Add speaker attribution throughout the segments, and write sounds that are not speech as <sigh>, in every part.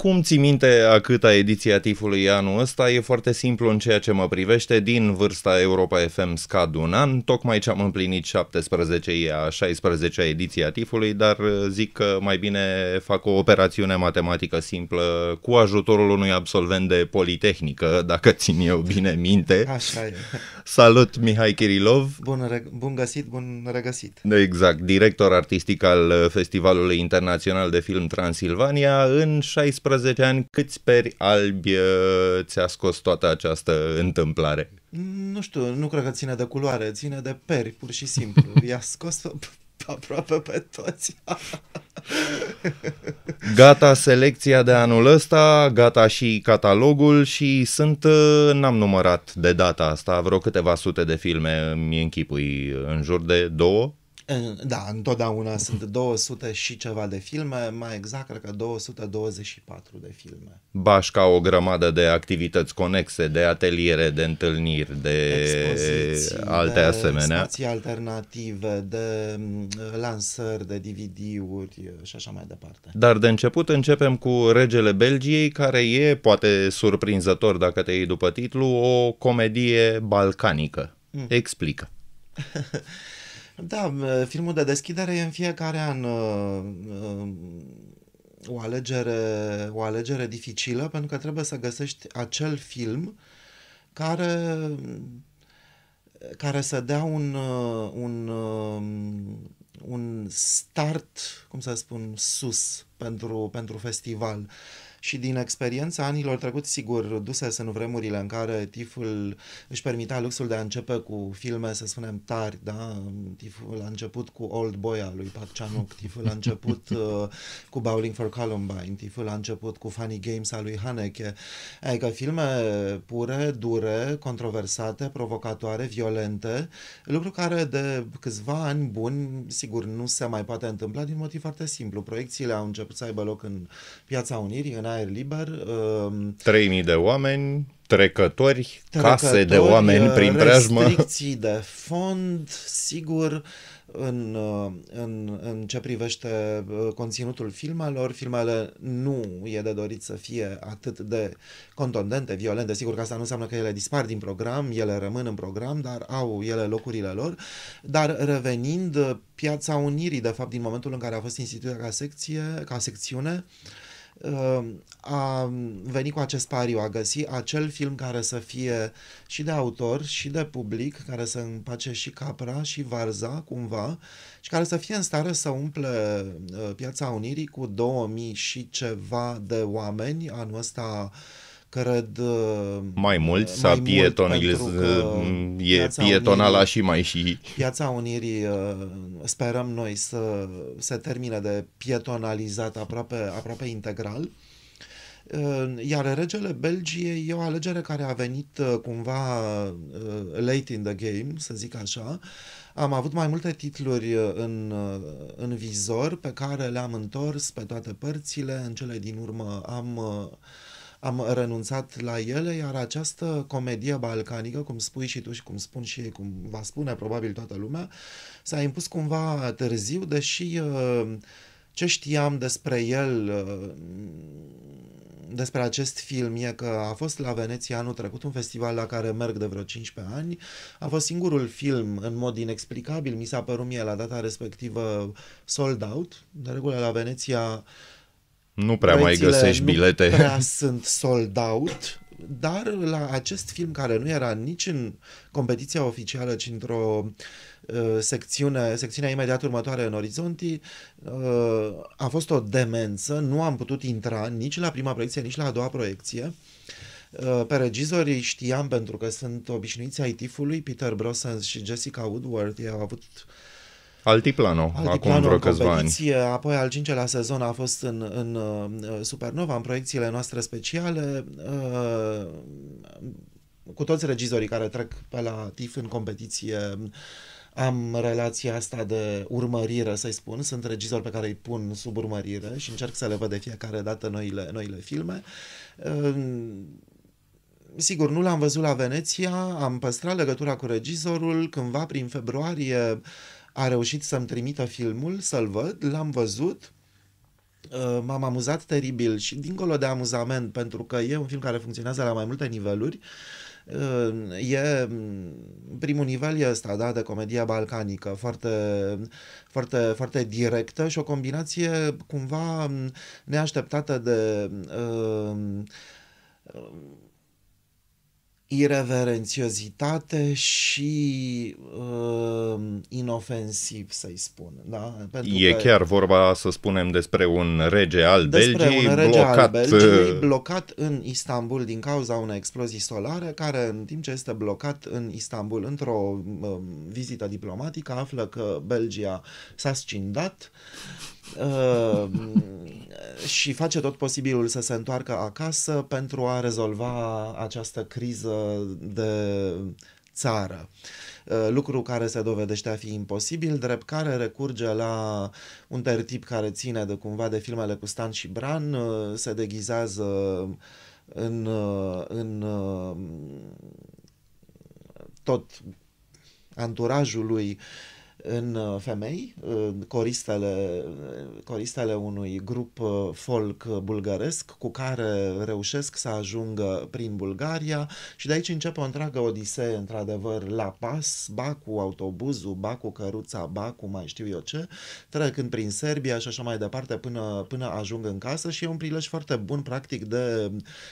Speaker 1: Cum ți minte a câta ediție a tifului anul ăsta? E foarte simplu în ceea ce mă privește. Din vârsta Europa FM scad un an, tocmai ce am împlinit 17 a 16-a ediție a tifului, dar uh, zic că mai bine fac o operațiune matematică simplă cu ajutorul unui absolvent de Politehnică, dacă țin eu bine minte. Așa e. Salut Mihai Kirilov.
Speaker 2: Bun, reg- bun găsit, bun regăsit.
Speaker 1: Exact, director artistic al Festivalului Internațional de Film Transilvania în 16 15 ani, câți speri albi uh, ți-a scos toată această întâmplare?
Speaker 2: Nu știu, nu cred că ține de culoare, ține de peri, pur și simplu. <laughs> I-a scos aproape pe toți. <laughs>
Speaker 1: gata selecția de anul ăsta, gata și catalogul și sunt, uh, n-am numărat de data asta, vreo câteva sute de filme mi închipui în jur de două.
Speaker 2: Da, întotdeauna sunt 200 și ceva de filme, mai exact cred că 224 de
Speaker 1: filme. Bașca o grămadă de activități conexe, de ateliere, de întâlniri, de Expoziții, alte de asemenea. Spații
Speaker 2: alternative, de mm, lansări, de DVD-uri și așa mai departe.
Speaker 1: Dar de început începem cu Regele Belgiei, care e, poate surprinzător dacă te iei după titlu, o comedie balcanică. Mm. Explică. <laughs>
Speaker 2: Da, filmul de deschidere e în fiecare an uh, uh, o alegere, o alegere dificilă pentru că trebuie să găsești acel film care, care să dea un, uh, un, un start, cum să spun, sus pentru, pentru festival. Uh, și din experiența anilor trecuți, sigur, duse sunt vremurile în care tiful își permitea luxul de a începe cu filme, să spunem, tari, da? Tiful a început cu Old Boy al lui Park Chan-wook, tiful a început <laughs> uh, cu Bowling for Columbine, tiful a început cu Funny Games al lui Haneke, adică filme pure, dure, controversate, provocatoare, violente, lucru care de câțiva ani buni, sigur, nu se mai poate întâmpla din motiv foarte simplu. Proiecțiile au început să aibă loc în Piața Unirii, în aer liber. Uh,
Speaker 1: um, 3.000 de oameni, trecători, trecători case de oameni uh, prin preajmă.
Speaker 2: Restricții de fond, sigur, în, uh, în, în ce privește uh, conținutul filmelor, filmele nu e de dorit să fie atât de contundente, violente. Sigur că asta nu înseamnă că ele dispar din program, ele rămân în program, dar au ele locurile lor. Dar revenind, Piața Unirii, de fapt, din momentul în care a fost instituită ca secție, ca secțiune, uh, Um, a venit cu acest pariu, a găsi acel film care să fie și de autor și de public, care să împace și capra și varza cumva și care să fie în stare să umple uh, Piața Unirii cu 2000 și ceva de oameni anul ăsta cred uh, mai uh, mult s-a pietonizat uh, e pietonala Unirii, și mai și piața Unirii sperăm noi să se termine de pietonalizat aproape aproape integral. Iar regele Belgiei e o alegere care a venit cumva late in the game, să zic așa. Am avut mai multe titluri în, în vizor pe care le-am întors pe toate părțile. În cele din urmă am am renunțat la ele, iar această comedie balcanică, cum spui și tu și cum spun și ei, cum va spune probabil toată lumea, s-a impus cumva târziu, deși uh, ce știam despre el, uh, despre acest film, e că a fost la Veneția anul trecut, un festival la care merg de vreo 15 ani. A fost singurul film, în mod inexplicabil, mi s-a părut mie la data respectivă sold out. De regulă la Veneția uh,
Speaker 1: nu prea mai găsești bilete. Nu prea
Speaker 2: sunt sold out, dar la acest film care nu era nici în competiția oficială, ci într-o uh, secțiune, secțiunea imediat următoare în Orizonti, uh, a fost o demență, nu am putut intra nici la prima proiecție, nici la a doua proiecție. Uh, pe regizorii știam pentru că sunt obișnuiți ai tifului, Peter Brosens și Jessica Woodward, ei au avut uh,
Speaker 1: Altiplano, Altiplano acum vreo câțiva ani.
Speaker 2: Apoi al cincelea sezon a fost în, în uh, Supernova, în proiecțiile noastre speciale. Uh, cu toți regizorii care trec pe la TIF în competiție am relația asta de urmărire, să-i spun. Sunt regizori pe care îi pun sub urmărire și încerc să le văd de fiecare dată noile, noile filme. Uh, sigur, nu l-am văzut la Veneția, am păstrat legătura cu regizorul cândva prin februarie a reușit să-mi trimită filmul, să-l văd, l-am văzut, uh, m-am amuzat teribil și dincolo de amuzament, pentru că e un film care funcționează la mai multe niveluri, uh, e primul nivel e ăsta, da, de comedia balcanică, foarte, foarte, foarte directă și o combinație cumva neașteptată de uh, irreverențiozitate și uh, inofensiv, să-i spun. Da? Pentru e că chiar
Speaker 1: vorba, să spunem, despre un rege al despre Belgii un rege blocat... al Belgii uh,
Speaker 2: blocat în Istanbul din cauza unei explozii solare, care în timp ce este blocat în Istanbul într-o uh, vizită diplomatică află că Belgia s-a scindat Ehm, și face tot posibilul să se întoarcă acasă pentru a rezolva această criză de țară. Ehm, lucru care se dovedește a fi imposibil, drept care recurge la un tertip care ține de cumva de filmele cu Stan și Bran, ehm, se deghizează în, în tot anturajul lui uh, în uh, femei, coristele, coristele unui grup uh, folk uh, bulgaresc cu care reușesc să ajungă prin Bulgaria și de aici începe o întreagă odisee, într-adevăr, la pas, ba cu autobuzul, ba cu căruța, ba cu mai știu eu ce, trecând prin Serbia și așa mai departe până, până ajung în casă și e un prilej foarte bun, practic, de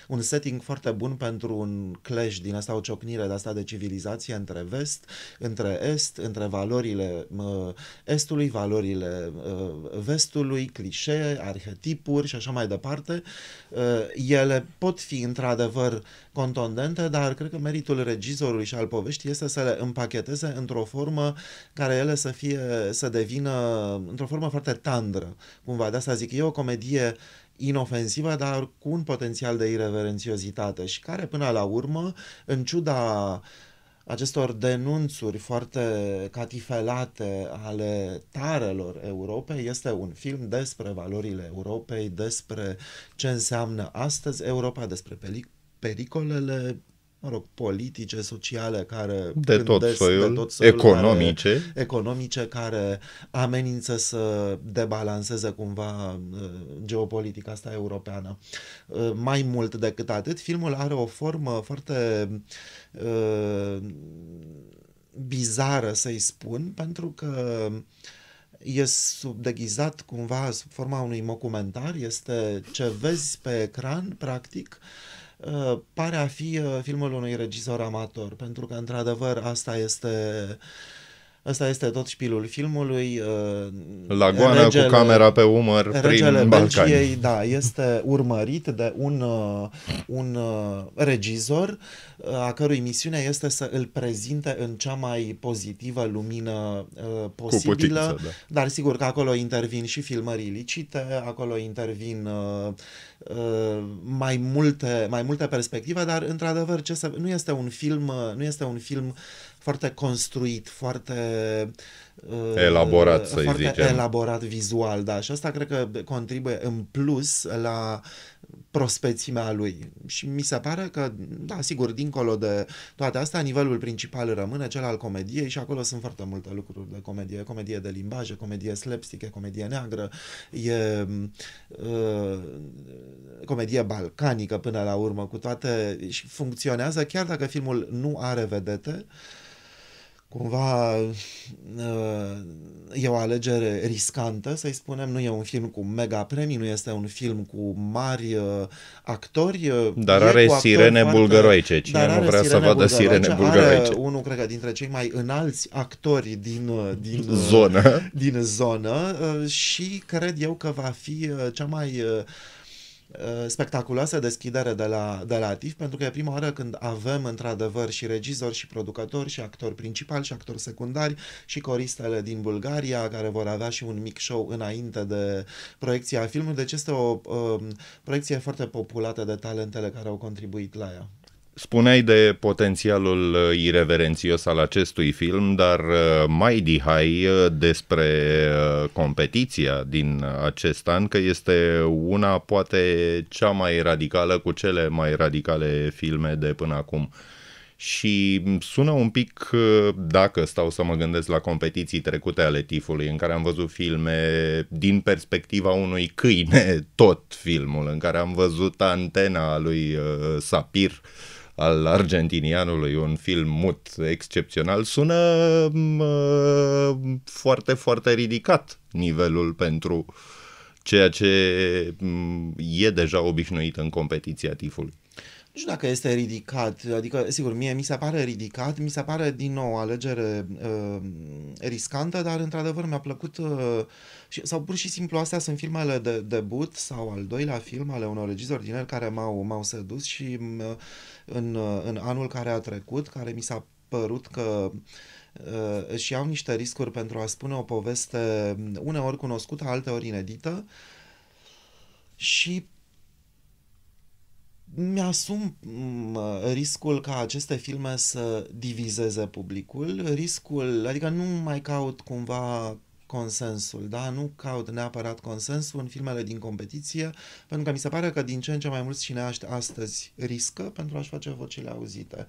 Speaker 2: un setting foarte bun pentru un clash din asta, o ciocnire de asta de civilizație între vest, între est, între valorile estului, valorile vestului, clișee, arhetipuri și așa mai departe. Ele pot fi într-adevăr contondente, dar cred că meritul regizorului și al poveștii este să le împacheteze într-o formă care ele să fie, să devină într-o formă foarte tandră, cumva. De asta zic, e o comedie inofensivă, dar cu un potențial de irreverențiozitate și care până la urmă, în ciuda uh, acestor denunțuri foarte catifelate ale tarelor Europei este un film despre valorile Europei, despre ce înseamnă astăzi Europa, despre pericolele mă rog, politice, sociale, care de tot soiul, de tot soiul economice. Care, economice, care amenință să debalanceze cumva uh, geopolitica asta europeană. Uh, mai mult decât atât, filmul are o formă foarte uh, bizară, să-i spun, pentru că e subdeghizat cumva sub forma unui documentar, este ce vezi pe ecran, practic, uh, Uh, pare a fi uh, filmul unui regizor amator, pentru că, într-adevăr, asta este Ăsta este tot șpilul filmului. Uh, la goană cu camera pe umăr prin Balcani. Belgiei, da, este urmărit de un, uh, un uh, regizor a cărui misiune este să îl prezinte în cea mai pozitivă lumină posibilă. Putință, da. Dar sigur că acolo intervin și filmări ilicite, acolo intervin mai multe, mai multe perspective, dar într-adevăr ce să, nu este un film, nu este un film foarte construit, foarte uh, elaborat, să foarte zicem. elaborat vizual, da, și asta cred că contribuie în plus la prospețimea lui. Și mi se pare că, da, sigur, dincolo de toate astea, nivelul principal rămâne cel al comediei și acolo sunt foarte multe lucruri de comedie. Comedie de limbaje, comedie slapstick, e comedie neagră, e uh, comedie balcanică până la urmă, cu toate și funcționează chiar dacă filmul nu are vedete, uh, cumva uh, e o alegere riscantă, să-i spunem, nu e un film cu mega premii, nu este un film cu mari uh, actori. Uh, dar are sirene foarte, bulgăroice, cine dar nu vrea să vadă sirene bulgăroice. Are unul, cred că, dintre cei mai înalți actori din, din, zonă. din zonă și cred eu că va fi cea mai Uh, spectaculoasă deschidere de la, de la TIF, pentru că e prima oară când avem într-adevăr și regizori și producători și actori principali și actori secundari și coristele din Bulgaria care vor avea și un mic show înainte de proiecția filmului, deci este o uh, proiecție foarte populată de talentele care au contribuit la ea.
Speaker 1: Spuneai de potențialul uh, irreverențios al acestui film, dar uh, mai dihai uh, despre competiția din acest an, că este una poate cea mai radicală cu cele mai radicale filme de până acum. Și mm, sună un pic, dacă stau să mă gândesc la competiții trecute ale tifului, în care am văzut filme din perspectiva unui câine, tot filmul, în care am văzut antena lui Sapir, uh, al argentinianului, un film mut excepțional, sună mm, uh, foarte, foarte ridicat nivelul pentru ceea ce mm, e deja obișnuit în competiția tifului
Speaker 2: nu știu dacă este ridicat, adică, sigur, mie mi se pare ridicat, mi se pare din nou o alegere uh, riscantă, dar într-adevăr mi-a plăcut, uh, și, sau pur și simplu astea sunt filmele de debut sau al doilea film ale unor regizori el care m-au, m-au sedus și uh, în, uh, în anul care a trecut, care mi s-a părut că uh, și au niște riscuri pentru a spune o poveste uneori cunoscută, alteori inedită, și mi-asum mm, riscul ca aceste filme să divizeze publicul, riscul, adică nu mai caut cumva consensul, da? Nu caut neapărat consensul în filmele din competiție, pentru că mi se pare că din ce în ce mai mulți cineaști astăzi riscă pentru a-și face vocile auzite.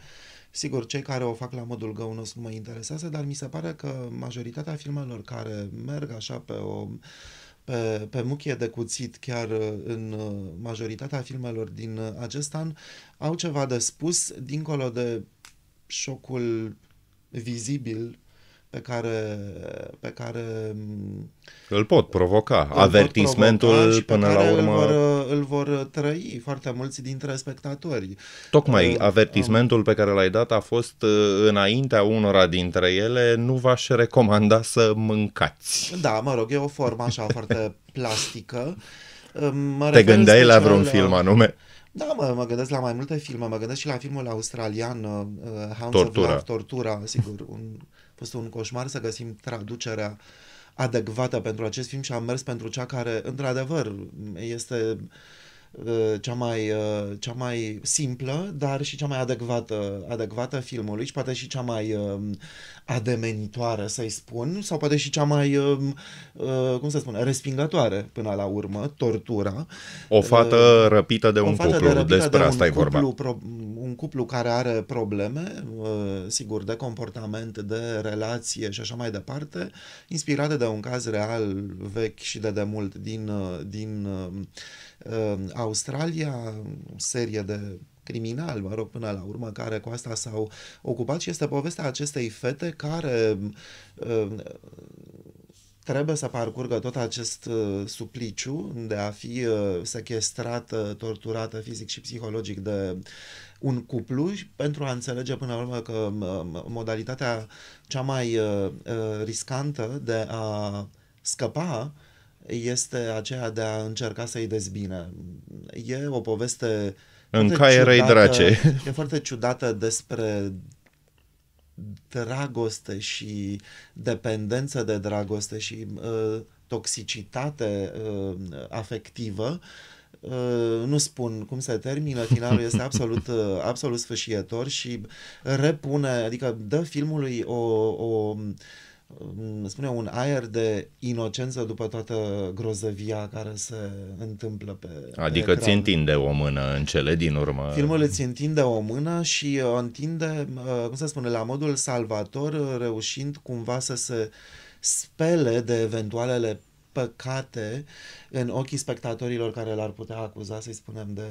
Speaker 2: Sigur, cei care o fac la modul găunos nu mă interesează, dar mi se pare că majoritatea filmelor care merg așa pe o uh, pe, pe muchie de cuțit chiar uh, în uh, majoritatea filmelor din uh, acest an, au ceva de spus dincolo de șocul vizibil pe care, pe care mm,
Speaker 1: îl pot provoca, îl avertismentul provoca până la urmă. Îl vor,
Speaker 2: îl vor trăi foarte mulți dintre spectatori.
Speaker 1: Tocmai uh, avertismentul uh, pe care l-ai dat a fost uh, înaintea unora dintre ele, nu v-aș recomanda să mâncați.
Speaker 2: Da, mă rog, e o formă așa foarte <laughs> plastică. Mă Te gândeai deci la vreun film anume? Da, mă, mă gândesc la mai multe filme, mă gândesc și la filmul australian uh, Hounds Tortura. of Love, Tortura, sigur, un fost un coșmar să găsim traducerea adecvată pentru acest film și am mers pentru cea care, într-adevăr, este uh, cea mai, uh, cea mai simplă, dar și cea mai adecvată, adecvată filmului și poate și cea mai um, ademenitoare, să-i spun, sau poate și cea mai, um, uh, cum să spun, respingătoare până la urmă, tortura.
Speaker 1: O fată răpită de o un cuplu, de despre de asta un e vorba.
Speaker 2: Cuplu, pro, un cuplu care are probleme, uh, sigur, de comportament, de relație și așa mai departe, inspirate de un caz real vechi și de demult din, uh, din uh, Australia, o serie de criminal, mă rog, până la urmă, care cu asta s-au ocupat și este povestea acestei fete care trebuie să parcurgă tot acest supliciu de a fi sequestrată, torturată fizic și psihologic de un cuplu pentru a înțelege până la urmă că modalitatea cea mai uh, uh, riscantă de a scăpa este aceea de a încerca să-i dezbine. E o poveste în caierai drace. <laughs> E foarte ciudată despre dragoste și dependență de dragoste și uh, toxicitate uh, afectivă Uh, nu spun cum se termină, finalul este absolut, uh, absolut sfârșietor și repune, adică dă filmului o, o um, spune un aer de inocență după toată grozăvia care se întâmplă pe Adică pe ți
Speaker 1: întinde o mână în cele din urmă. Filmul
Speaker 2: îți întinde o mână și o uh, întinde, cum să spune, la modul salvator, reușind cumva să se spele de eventualele păcate, în ochii spectatorilor care l-ar putea acuza, să-i spunem, de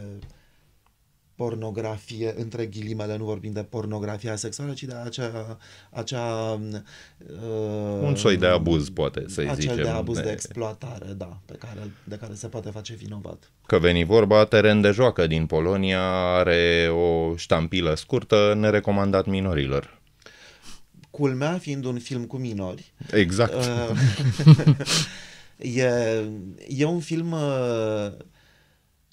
Speaker 2: pornografie, între ghilimele, nu vorbim de pornografia sexuală, ci de acea... acea uh, Un soi de abuz, poate să zicem. zicem. de abuz de... de exploatare, da, pe care, de care se poate face vinovat.
Speaker 1: Că veni vorba, teren de joacă din Polonia are o ștampilă scurtă, nerecomandat minorilor
Speaker 2: culmea fiind un film cu minori. Exact. Uh, <laughs> E, e un film... Uh,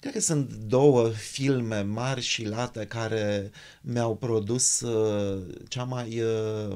Speaker 2: Cred că sunt două filme mari și late care mi-au produs uh, cea mai uh,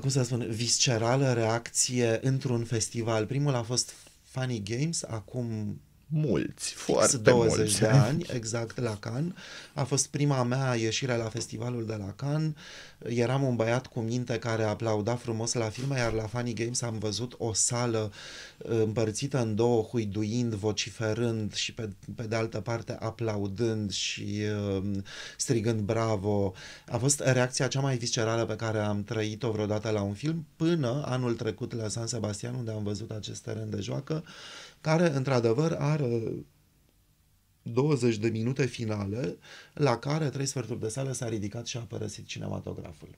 Speaker 2: cum să spun, viscerală reacție într-un festival. Primul a fost Funny Games, acum mulți, foarte 20 mulți. de <laughs> ani, exact, la Cannes. A fost prima mea ieșire la festivalul de la Cannes. Eram un băiat cu minte care aplauda frumos la filme, iar la Funny Games am văzut o sală uh, împărțită în două, huiduind, vociferând și pe, pe de altă parte aplaudând și uh, strigând bravo. A fost reacția cea mai viscerală pe care am trăit-o vreodată la un film, până anul trecut la San Sebastian, unde am văzut acest teren de joacă. Uh, care într-adevăr are 20 de minute finale la care trei sferturi de sală s-a ridicat și a părăsit cinematograful.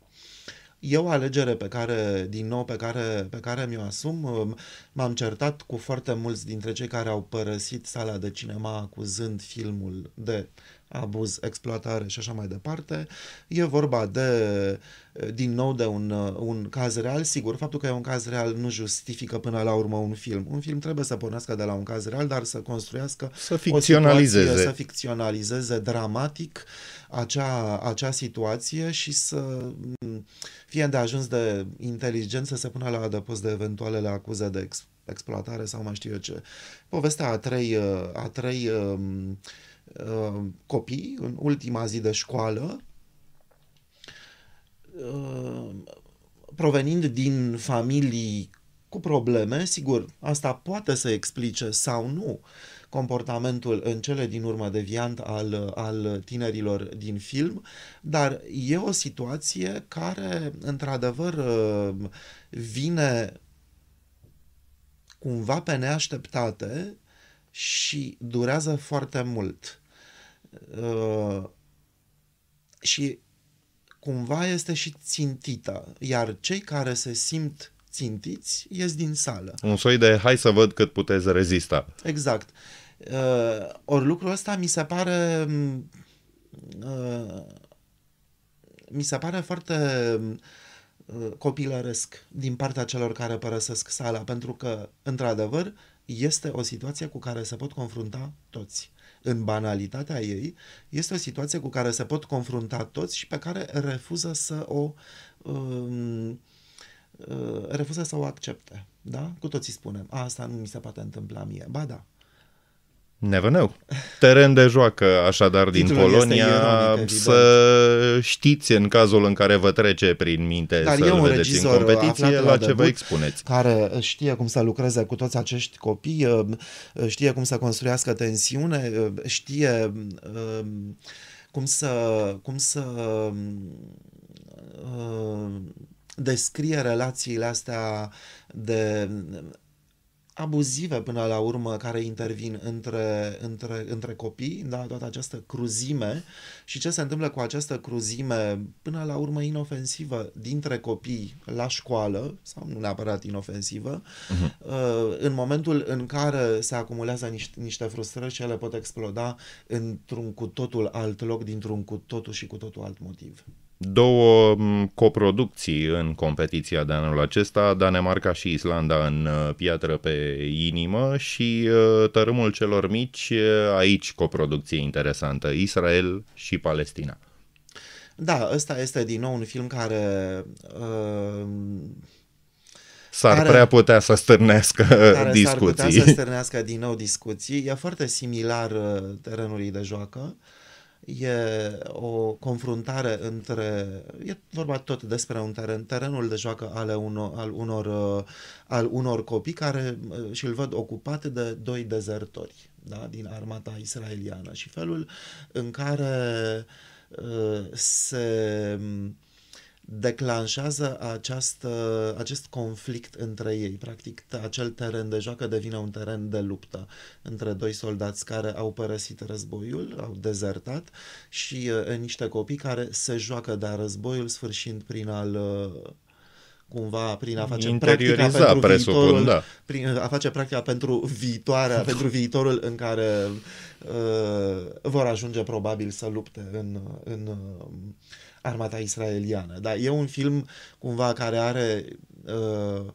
Speaker 2: Eu o alegere pe care, din nou, pe care, pe care mi-o asum. M-am certat cu foarte mulți dintre cei care au părăsit sala de cinema acuzând filmul de abuz, exploatare și așa mai departe. E vorba de, eh, din nou, de un, eh, un caz real. Sigur, faptul că e un caz real nu justifică până la urmă un film. Un film trebuie să pornească de la un caz real, dar să construiască să ficționalizeze. O situație, să ficționalizeze dramatic acea, acea situație și să mm, fie de ajuns de inteligență să se pună la adăpost de eventualele acuze de ex, exploatare sau mai știu eu ce. Povestea a trei, eh, a trei Uh, copii în ultima zi de școală, uh, provenind din familii cu probleme, sigur, asta poate să explice sau nu comportamentul în cele din urmă deviant al, al tinerilor din film, dar e o situație care, într-adevăr, uh, vine cumva pe neașteptate și durează foarte mult. Uh, și cumva este și țintită, iar cei care se simt țintiți ies din sală.
Speaker 1: Un soi de hai să văd cât puteți rezista.
Speaker 2: Exact. Uh, ori lucrul ăsta mi se pare mm, uh, mi se pare foarte uh, copilăresc din partea celor care părăsesc sala, pentru că, într-adevăr, este o situație cu care se pot confrunta toți. În banalitatea ei, este o situație cu care se pot confrunta toți și pe care refuză să o um, uh, refuză să o accepte. Da? Cu toții spunem, asta nu mi se poate întâmpla mie. Ba da,
Speaker 1: Never know. Teren de joacă, așadar, din Titlul Polonia, ironic, să știți în cazul în care vă trece prin minte Dar să-l vedeți în competiție, la, ce vă expuneți.
Speaker 2: Care știe cum să lucreze cu toți acești copii, uh, știe cum să construiască tensiune, uh, știe uh, cum să, cum să descrie relațiile astea de abuzive până la urmă care intervin între, între, între copii, da, toată această cruzime și ce se întâmplă cu această cruzime până la urmă inofensivă dintre copii la școală, sau nu neapărat inofensivă, uh-huh. în momentul în care se acumulează niște, niște frustrări și ele pot exploda într-un cu totul alt loc, dintr-un cu totul și cu totul alt motiv
Speaker 1: două coproducții în competiția de anul acesta, Danemarca și Islanda în uh, piatră pe inimă și uh, tărâmul celor mici, uh, aici coproducție interesantă, Israel și Palestina.
Speaker 2: Da, ăsta este din nou un film care... Uh, s-ar care, prea putea
Speaker 1: să stârnească <laughs> care discuții. S-ar putea să
Speaker 2: stârnească din nou discuții. E foarte similar terenului de joacă. Uh, e o confruntare între, e vorba tot despre un teren, terenul de joacă ale unor, al, unor, uh, al unor copii care uh, și îl văd ocupat de doi dezertori da, din armata israeliană și felul în care uh, se uh, declanșează această, acest conflict între ei. Practic, acel teren de joacă devine un teren de luptă între doi soldați care au părăsit războiul, au dezertat și uh, niște copii care se joacă, dar războiul sfârșind prin al uh, cumva prin a face practica pentru viitorul, da. prin a face practica pentru viitoarea, pentru <laughs> viitorul în care uh, vor ajunge probabil să lupte în, în uh, armata israeliană. Dar e un film cumva care are, uh,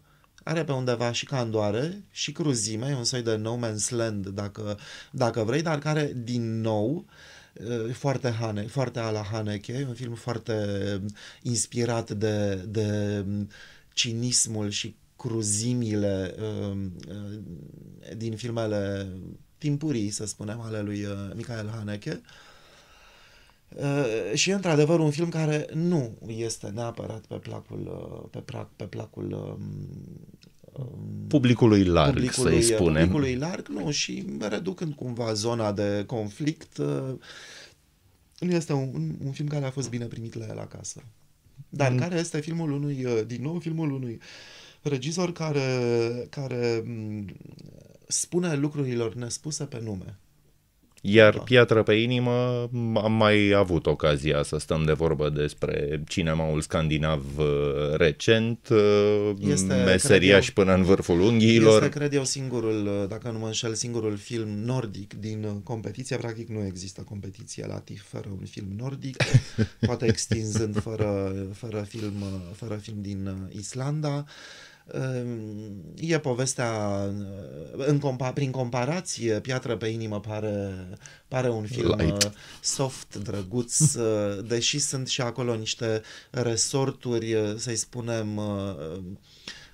Speaker 2: are pe undeva și candoare și cruzime, e un soi de no man's land dacă, dacă vrei, dar care din nou uh, foarte, Hane, foarte ala Haneke, e un film foarte um, inspirat de, de um, cinismul și cruzimile um, uh, din filmele timpurii, să spunem, ale lui uh, Michael Haneke. Uh, Uh, și e într-adevăr un film care nu este neapărat pe placul, uh, pe, pra, pe placul
Speaker 1: um, um, publicului larg, publicului, să-i uh, spunem. Publicului
Speaker 2: larg, nu, și reducând cumva zona de conflict, nu este un, un film care a fost bine primit la el acasă. Dar mm. care este filmul unui, din nou, filmul unui regizor care, care mm, spune lucrurilor nespuse pe nume.
Speaker 1: Iar da. piatra pe inimă, am mai avut ocazia să stăm de vorbă despre cinemaul scandinav uh, recent, uh, este, meseria eu, până în vârful unghiilor. Este,
Speaker 2: cred eu, singurul, uh, dacă nu mă înșel, singurul film nordic din competiție. Practic nu există competiție la TIF fără un film nordic, <laughs> poate extinzând fără, fără, film, fără film din Islanda. Uh, Ehm, e povestea, ehm, în compa- prin comparație, Piatră pe inimă pare, pare un film Light. Ehm, soft, drăguț, <laughs> deși sunt și acolo niște resorturi, să-i spunem,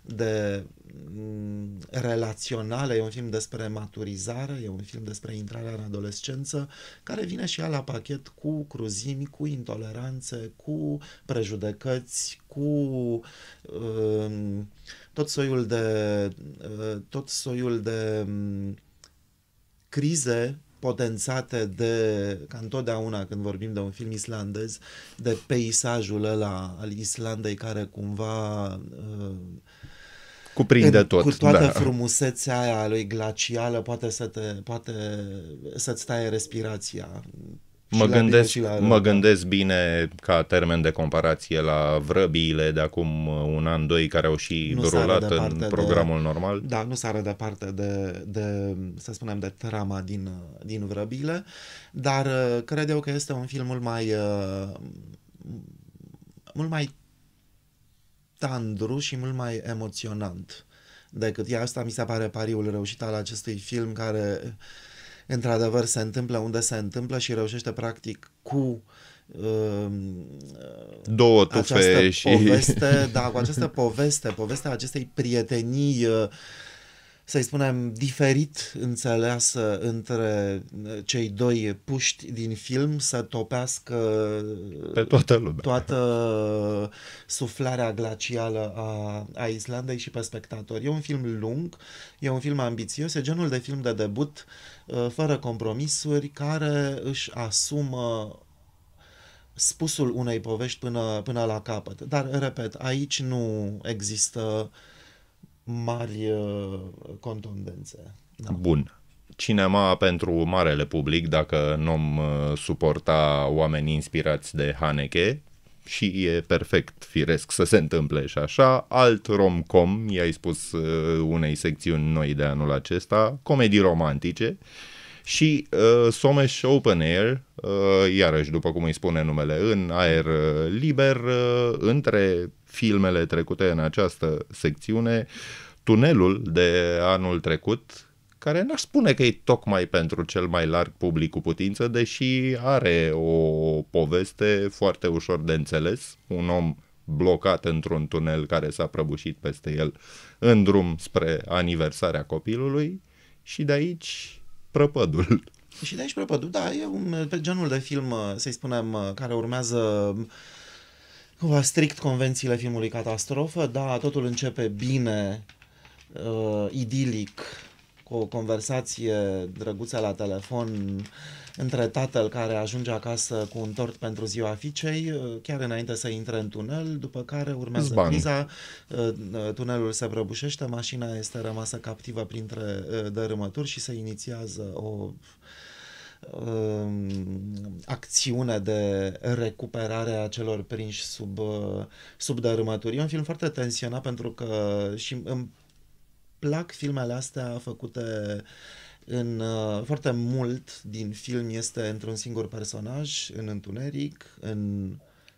Speaker 2: de mm, relaționale, e un film despre maturizare, e un film despre intrarea în adolescență, care vine și ea la pachet cu cruzimi, cu intoleranțe, cu prejudecăți, cu uh, tot soiul de, uh, tot soiul de mm, crize potențate de, ca întotdeauna când vorbim de un film islandez, de peisajul ăla al Islandei care cumva uh, cuprinde tot. Cu toată da. frumusețea aia lui glacială poate să te, poate să-ți taie respirația Mă gândesc, bine la... mă
Speaker 1: gândesc bine ca termen de comparație la vrăbiile de acum uh, un an, doi, care au și nu rulat în programul de, normal.
Speaker 2: Da, nu s-ară departe de, de, să spunem, de trama din, uh, din vrăbiile, dar uh, cred eu că este un film mult mai mult mai tandru și mult mai emoționant decât ea. Asta mi se pare pariul reușit al acestui film care uh, într-adevăr se întâmplă unde se întâmplă și reușește practic cu um,
Speaker 1: două tufe și poveste,
Speaker 2: da, cu această poveste, povestea acestei prietenii uh, să-i spunem, diferit înțeleasă între cei doi puști din film să topească pe toată lumea. Toată suflarea glacială a, a Islandei și pe spectatori. E un film lung, e un film ambițios, e genul de film de debut uh, fără compromisuri care își asumă spusul unei povești până, până la capăt. Dar, repet, aici nu există uh, mari uh, contundențe.
Speaker 1: Da. Bun. Cinema pentru marele public, dacă nu am uh, suporta oameni inspirați de Haneke, și e perfect firesc să se întâmple și așa. Alt rom-com, i-ai spus uh, unei secțiuni noi de anul acesta, comedii romantice și uh, Someș Open Air, uh, iarăși după cum îi spune numele, în aer uh, liber, uh, între filmele trecute în această secțiune, tunelul de anul trecut, care n-aș spune că e tocmai pentru cel mai larg public cu putință, deși are o poveste foarte ușor de înțeles, un om blocat într-un tunel care s-a prăbușit peste el în drum spre aniversarea copilului și de aici prăpădul.
Speaker 2: Și de aici prăpădul, da, e un, genul de film, să-i spunem, care urmează uh, cumva strict convențiile filmului Catastrofă, da, totul începe bine, uh, idilic, cu o conversație drăguță la telefon între tatăl care ajunge acasă cu un tort pentru ziua fiicei, uh, chiar înainte să intre în tunel, după care urmează Zbani. criza, uh, uh, tunelul se prăbușește, mașina este rămasă captivă printre dărâmături și se inițiază o Um, acțiune de recuperare a celor prinși sub, uh, sub dărâmături. E un film foarte tensionat pentru că și îmi plac filmele astea făcute în uh, foarte mult din film este într-un singur personaj, în întuneric, în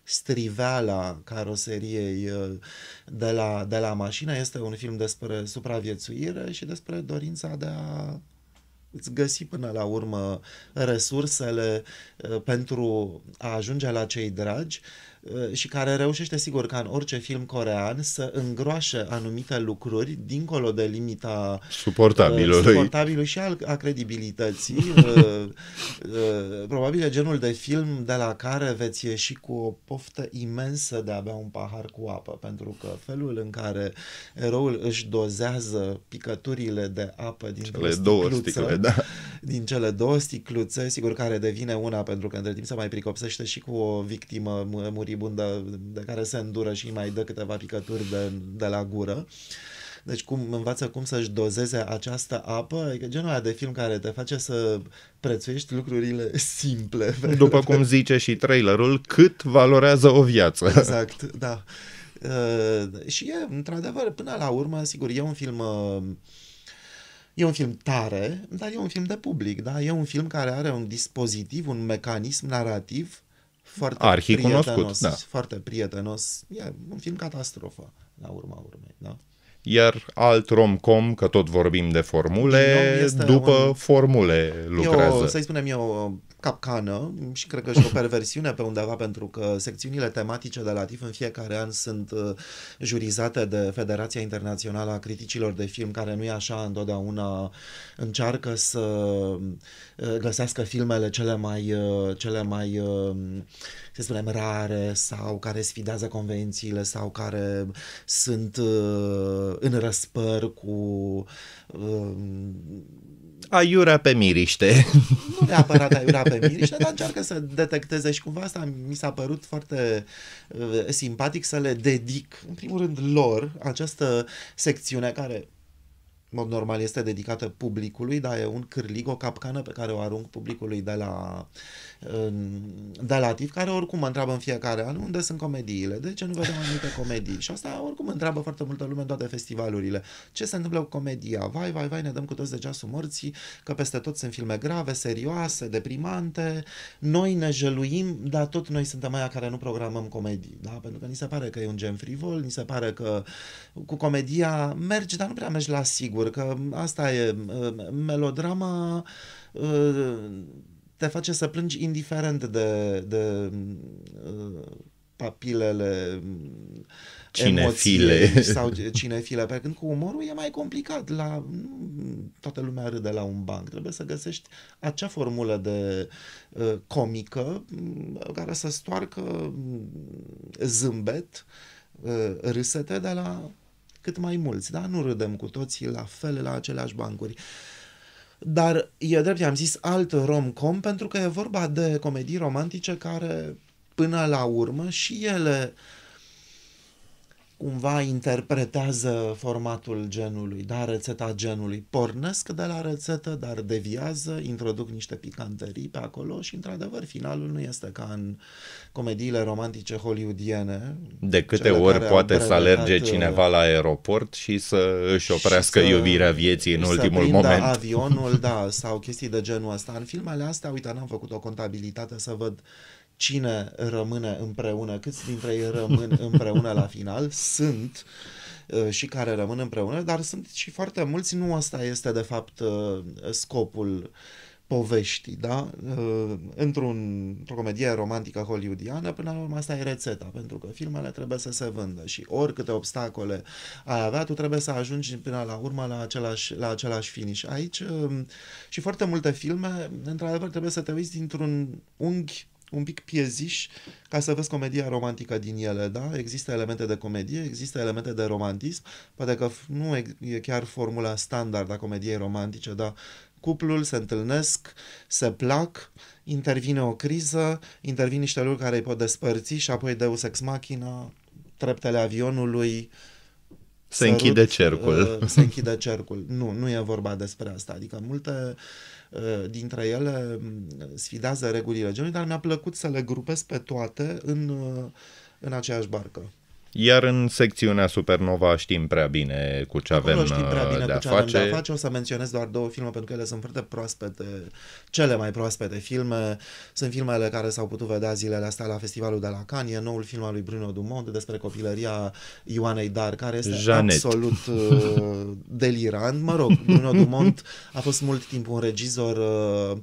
Speaker 2: striveala caroseriei uh, de la, de la mașină. Este un film despre supraviețuire și despre dorința de a îți găsi până la urmă resursele uh, pentru a ajunge la cei dragi. Uh, Uh, și care reușește, sigur, ca în orice film corean, să îngroașe anumite lucruri dincolo de limita uh, suportabilului, suportabilului și al, a credibilității. <laughs> Uh, probabil e genul de film de la care veți ieși cu o poftă imensă de a bea un pahar cu apă, pentru că felul în care eroul își dozează picăturile de apă din cele două sticle, da. din cele două sticluțe, sigur, care devine una pentru că între timp se mai pricopsește și cu o victimă murită moribundă de care se îndură și mai dă câteva picături de, de la gură. Deci cum învață cum să-și dozeze această apă, adică genul ăla de film care te face să prețuiești lucrurile <laughs> simple. După cum
Speaker 1: zice și trailerul, cât valorează o
Speaker 2: viață. Exact, da. Uh, și e, într-adevăr, până la urmă, sigur, e un film uh, E un film tare, dar e un film de public, da? E un film care are un dispozitiv, un mecanism narrativ foarte Arhi prietenos, cunoscut, da. Foarte prietenos. E un film catastrofă, la urma urmei, da?
Speaker 1: Iar alt romcom, că tot vorbim de formule, după un... formule lucrează. Eu, să-i
Speaker 2: spunem eu, capcană și cred că și o perversiune pe undeva pentru că secțiunile tematice de la TIF în fiecare an sunt uh, jurizate de Federația Internațională a Criticilor de Film care nu e așa întotdeauna încearcă să uh, găsească filmele cele mai, uh, cele mai să spunem rare sau care sfidează convențiile sau care sunt în răspăr cu aiurea pe miriște. <laughs>
Speaker 1: Nu neapărat aiurea pe miriște, dar încearcă
Speaker 2: să detecteze și cumva asta mi s-a părut foarte uh, simpatic să le dedic, în primul rând, lor această secțiune care în mod normal este dedicată publicului, dar e un cârlig, o capcană pe care o arunc publicului de la de lativ, care oricum mă întreabă în fiecare an unde sunt comediile, de ce nu vedem anumite comedii. Și asta oricum întreabă foarte multă lume în toate festivalurile. Ce se întâmplă cu comedia? Vai, vai, vai, ne dăm cu toți de ceasul morții, că peste tot sunt filme grave, serioase, deprimante. Noi ne jeluim, dar tot noi suntem aia care nu programăm comedii. Da? Pentru că ni se pare că e un gen frivol, ni se pare că cu comedia mergi, dar nu prea mergi la sigur, că asta e uh, melodrama uh, te face să plângi indiferent de, de uh, papilele mm, cinefile emoții, sau cinefile, pe când cu umorul e mai complicat. La, nu toată lumea râde la un banc. Trebuie să găsești acea formulă de uh, comică mm, care să stoarcă mm, zâmbet, uh, râsete de la cât mai mulți. Da? Nu râdem cu toții la fel la aceleași bancuri. Uh, dar e drept, am zis alt rom-com pentru că e vorba de comedii romantice care până la urmă și ele uh, cumva interpretează formatul genului, da, rețeta genului. Pornesc de la rețetă, dar deviază, introduc niște picanterii pe acolo și, într-adevăr, finalul nu este ca în comediile romantice hollywoodiene. De câte ori poate să alerge uh, cineva
Speaker 1: la aeroport și să își oprească să, iubirea vieții în ultimul moment.
Speaker 2: avionul, <laughs> da, sau chestii de genul ăsta. În filmele astea, uite, n-am făcut o contabilitate să văd cine rămâne împreună, câți dintre ei rămân <laughs> împreună la final, sunt uh, și care rămân împreună, dar sunt și foarte mulți, nu asta este de fapt uh, scopul poveștii, da? Uh, într-un, într-o comedie romantică hollywoodiană, până la urmă asta e rețeta, pentru că filmele trebuie să se vândă și oricâte obstacole ai avea, tu trebuie să ajungi până la urmă la același, la același finish. Aici um, și foarte multe filme, într-adevăr, trebuie să te uiți dintr-un unghi un pic pieziși ca să vezi comedia romantică din ele, da? Există elemente de comedie, există elemente de romantism, poate că nu e chiar formula standard a comediei romantice, dar cuplul se întâlnesc, se plac, intervine o criză, intervin niște lucruri care îi pot despărți și apoi Deus Ex Machina, treptele avionului, se sărut, închide cercul. Uh, se închide cercul. Nu, nu e vorba despre asta. Adică multe Eh, dintre ele mm, sfidează regulile genului, dar mi-a plăcut să le grupez pe toate în, eh, în aceeași barcă.
Speaker 1: Iar în secțiunea Supernova știm prea bine cu ce Acolo avem știm prea uh, bine de cu ce face. avem de a face.
Speaker 2: O să menționez doar două filme pentru că ele sunt foarte proaspete, cele mai proaspete filme. Sunt filmele care s-au putut vedea zilele astea la festivalul de la Cannes, noul film al lui Bruno Dumont despre copilăria Ioanei Dar, care este Jeanette. absolut uh, <laughs> delirant. Mă rog, Bruno Dumont a fost mult timp un regizor uh,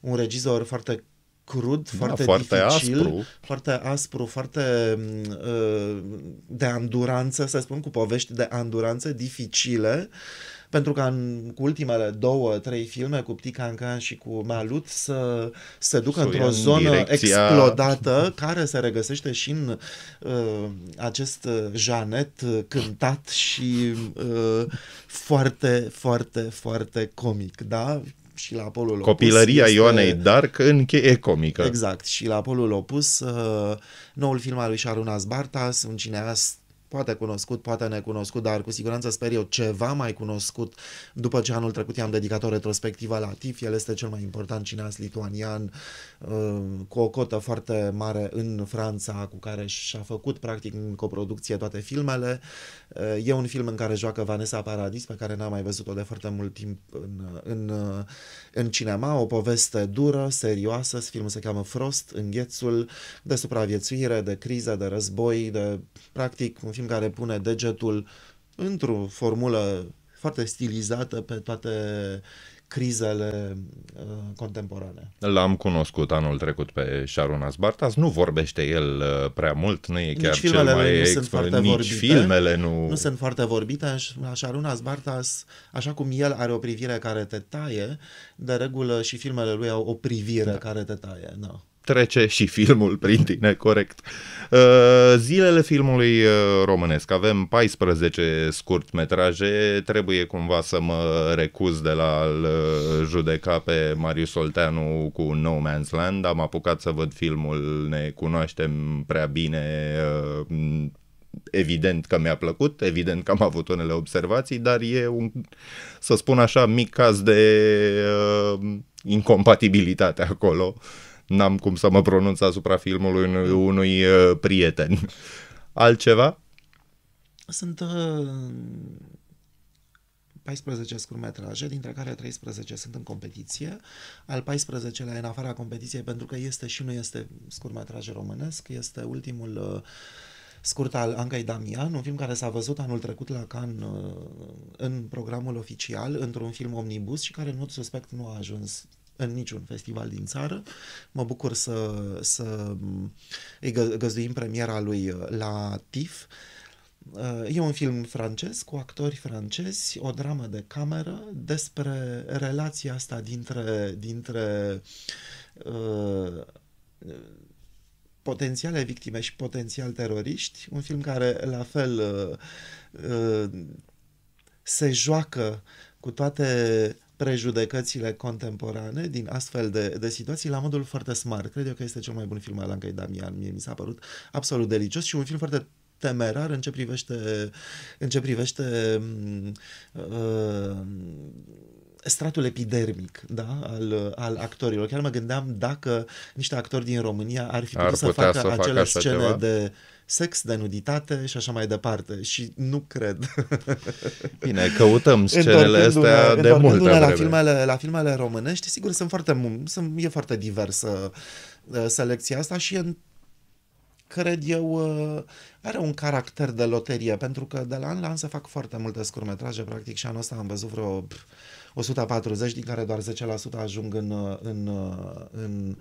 Speaker 2: un regizor foarte crud, da, foarte, foarte dificil, aspru. foarte aspru, foarte uh, de anduranță, să spun, cu povești de anduranță dificile, pentru că în, cu ultimele două, trei filme, cu Pticanca și cu Malut, să se ducă într-o în zonă direcția... explodată, care se regăsește și în uh, acest janet cântat și uh, foarte, foarte, foarte comic, da? și la polul Copilăria opus Ionei este...
Speaker 1: Dark încheie comică.
Speaker 2: Exact, și la polul opus, uh, noul film al lui Sharon Asbarta, un cineast poate cunoscut, poate necunoscut, dar cu siguranță sper eu ceva mai cunoscut după ce anul trecut i-am dedicat o retrospectivă la TIF, el este cel mai important cineast lituanian uh, cu o cotă foarte mare în Franța cu care și-a făcut practic în coproducție toate filmele. Uh, e un film în care joacă Vanessa Paradis pe care n-am mai văzut-o de foarte mult timp în, în, uh, în cinema, o poveste dură, serioasă, filmul se cheamă Frost, Înghețul, de supraviețuire, de criză, de război, de practic un film care pune degetul într-o formulă foarte stilizată pe toate crizele uh, contemporane.
Speaker 1: L-am cunoscut anul trecut pe Sharon Asbartas, nu vorbește el uh, prea mult, nu e nici chiar nici cel mai nu expert, sunt foarte nici vorbite, filmele nu... Nu sunt
Speaker 2: foarte vorbite, Sharon Asbartas, așa cum el are o privire care te taie, de regulă și filmele lui au o privire da. care te taie, No. Da
Speaker 1: trece și filmul prin tine, corect. Uh, zilele filmului uh, românesc. Avem 14 scurtmetraje, trebuie cumva să mă recuz de la al uh, judeca pe Marius Solteanu cu No Man's Land. Am apucat să văd filmul, ne cunoaștem prea bine, evident că mi-a plăcut, evident că am avut unele observații, dar e un, să spun așa, mic caz de uh, incompatibilitate acolo. Uh, n-am cum să mă pronunț asupra filmului unui, unui uh, prieten. <laughs> Altceva?
Speaker 2: Sunt uh, 14 scurmetraje, dintre care 13 sunt în competiție. Al 14-lea în afara competiției, pentru că este și nu este scurmetraje românesc, este ultimul uh, scurt al Ancai Damian, un film care s-a văzut anul trecut la Cannes uh, în programul oficial, într-un film omnibus și care, nu suspect, nu a ajuns în niciun festival din țară. Mă bucur să, să îi găzduim premiera lui uh, la TIFF. Uh, e un film francez cu actori francezi, o dramă de cameră despre relația asta dintre, dintre uh, potențiale victime și potențial teroriști. Un film care, la fel, uh, uh, se joacă cu toate prejudecățile contemporane din astfel de, de situații la modul foarte smart. Cred eu că este cel mai bun film al Ancai Damian, mie mi s-a părut absolut delicios și un film foarte temerar în ce privește în ce privește mm, uh, stratul epidermic da, al, al actorilor. Chiar mă gândeam dacă niște actori din România ar fi putut ar să facă să acele scene ceva? de sex, de nuditate și așa mai departe. Și nu cred. <laughs> Bine, căutăm scenele astea de multă La filmele, la filmele românești, sigur, sunt foarte, sunt, e foarte diversă uh, uh, selecția asta și e cred eu, uh, are un caracter de loterie, pentru că de la an la an se fac foarte multe scurmetraje, practic și anul ăsta am văzut vreo 140, din care doar 10% ajung în, uh, în, uh, în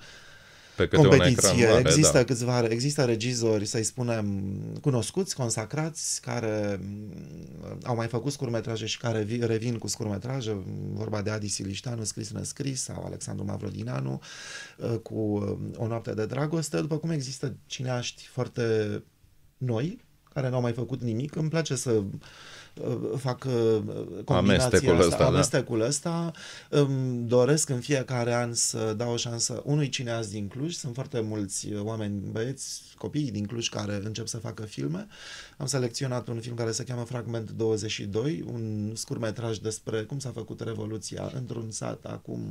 Speaker 2: pe câte competiție. Mare, există da. câțiva, există regizori, să-i spunem, cunoscuți, consacrați, care mm, au mai făcut scurmetraje și care revin cu scurmetraje, vorba de Adi Silișteanu, scris nescris, sau Alexandru Mavrodinanu, uh, cu O noapte de dragoste, după cum există cineaști foarte noi, care n-au mai făcut nimic. Îmi place să Uh, fac uh, combinația amestecul asta, ăsta, da. amestecul da. ăsta. Îmi doresc în fiecare an să dau o șansă unui cineast din Cluj. Sunt foarte mulți oameni, băieți, copii din Cluj care încep să facă filme. Am selecționat un film care se cheamă Fragment 22, un scurtmetraj despre cum s-a făcut Revoluția într-un sat acum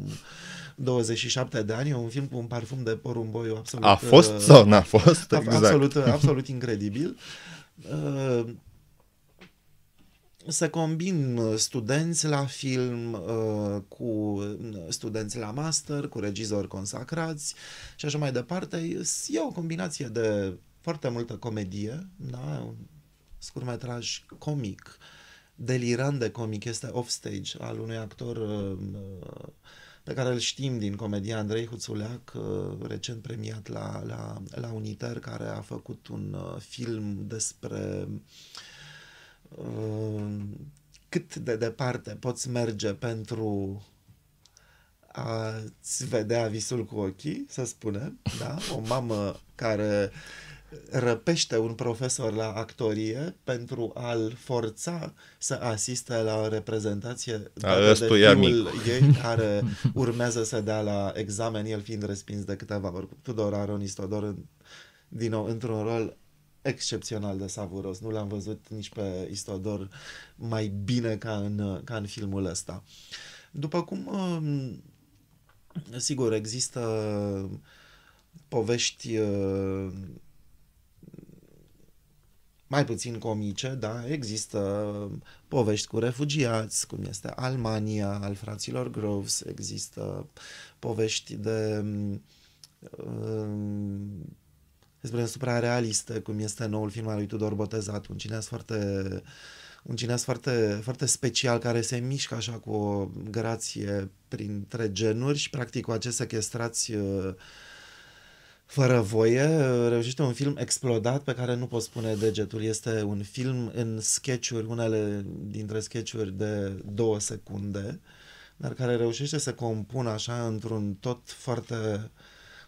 Speaker 2: 27 de ani. E un film cu un parfum de porumboiu absolut... A fost sau n-a uh, fost? Exact. Absolut, absolut incredibil să combin uh, studenți la film uh, cu uh, studenți la master, cu regizori consacrați și așa mai departe. E o combinație de foarte multă comedie, da? un scurmetraj comic, delirant de comic, este offstage al unui actor pe care îl știm din comedia Andrei Huțuleac, recent premiat la, la, la Uniter, care a făcut un film despre uh, Um, cât de departe poți merge pentru a-ți vedea visul cu ochii, să spunem, da? O mamă care răpește un profesor la actorie pentru a-l forța să asiste la reprezentație dar de fiul ei <laughs> care urmează să dea la examen, el fiind respins de câteva ori. Tudor Aronis Todor, din nou, într-un rol excepțional de savuros. Nu l-am văzut nici pe Istodor mai bine ca în, ca în filmul ăsta. După cum, um, sigur, există povești uh, mai puțin comice, da, există povești cu refugiați, cum este Almania, al fraților Groves, există povești de um, despre suprarealistă, cum este noul film al lui Tudor Botezat, un cineast foarte un cineast foarte, foarte special care se mișcă așa cu o grație printre genuri și practic cu acest sechestrați uh, fără voie, uh, reușește un film explodat pe care nu pot spune degetul. Este un film în sketchuri, unele dintre sketchuri de două secunde, dar care reușește să compună așa într-un tot foarte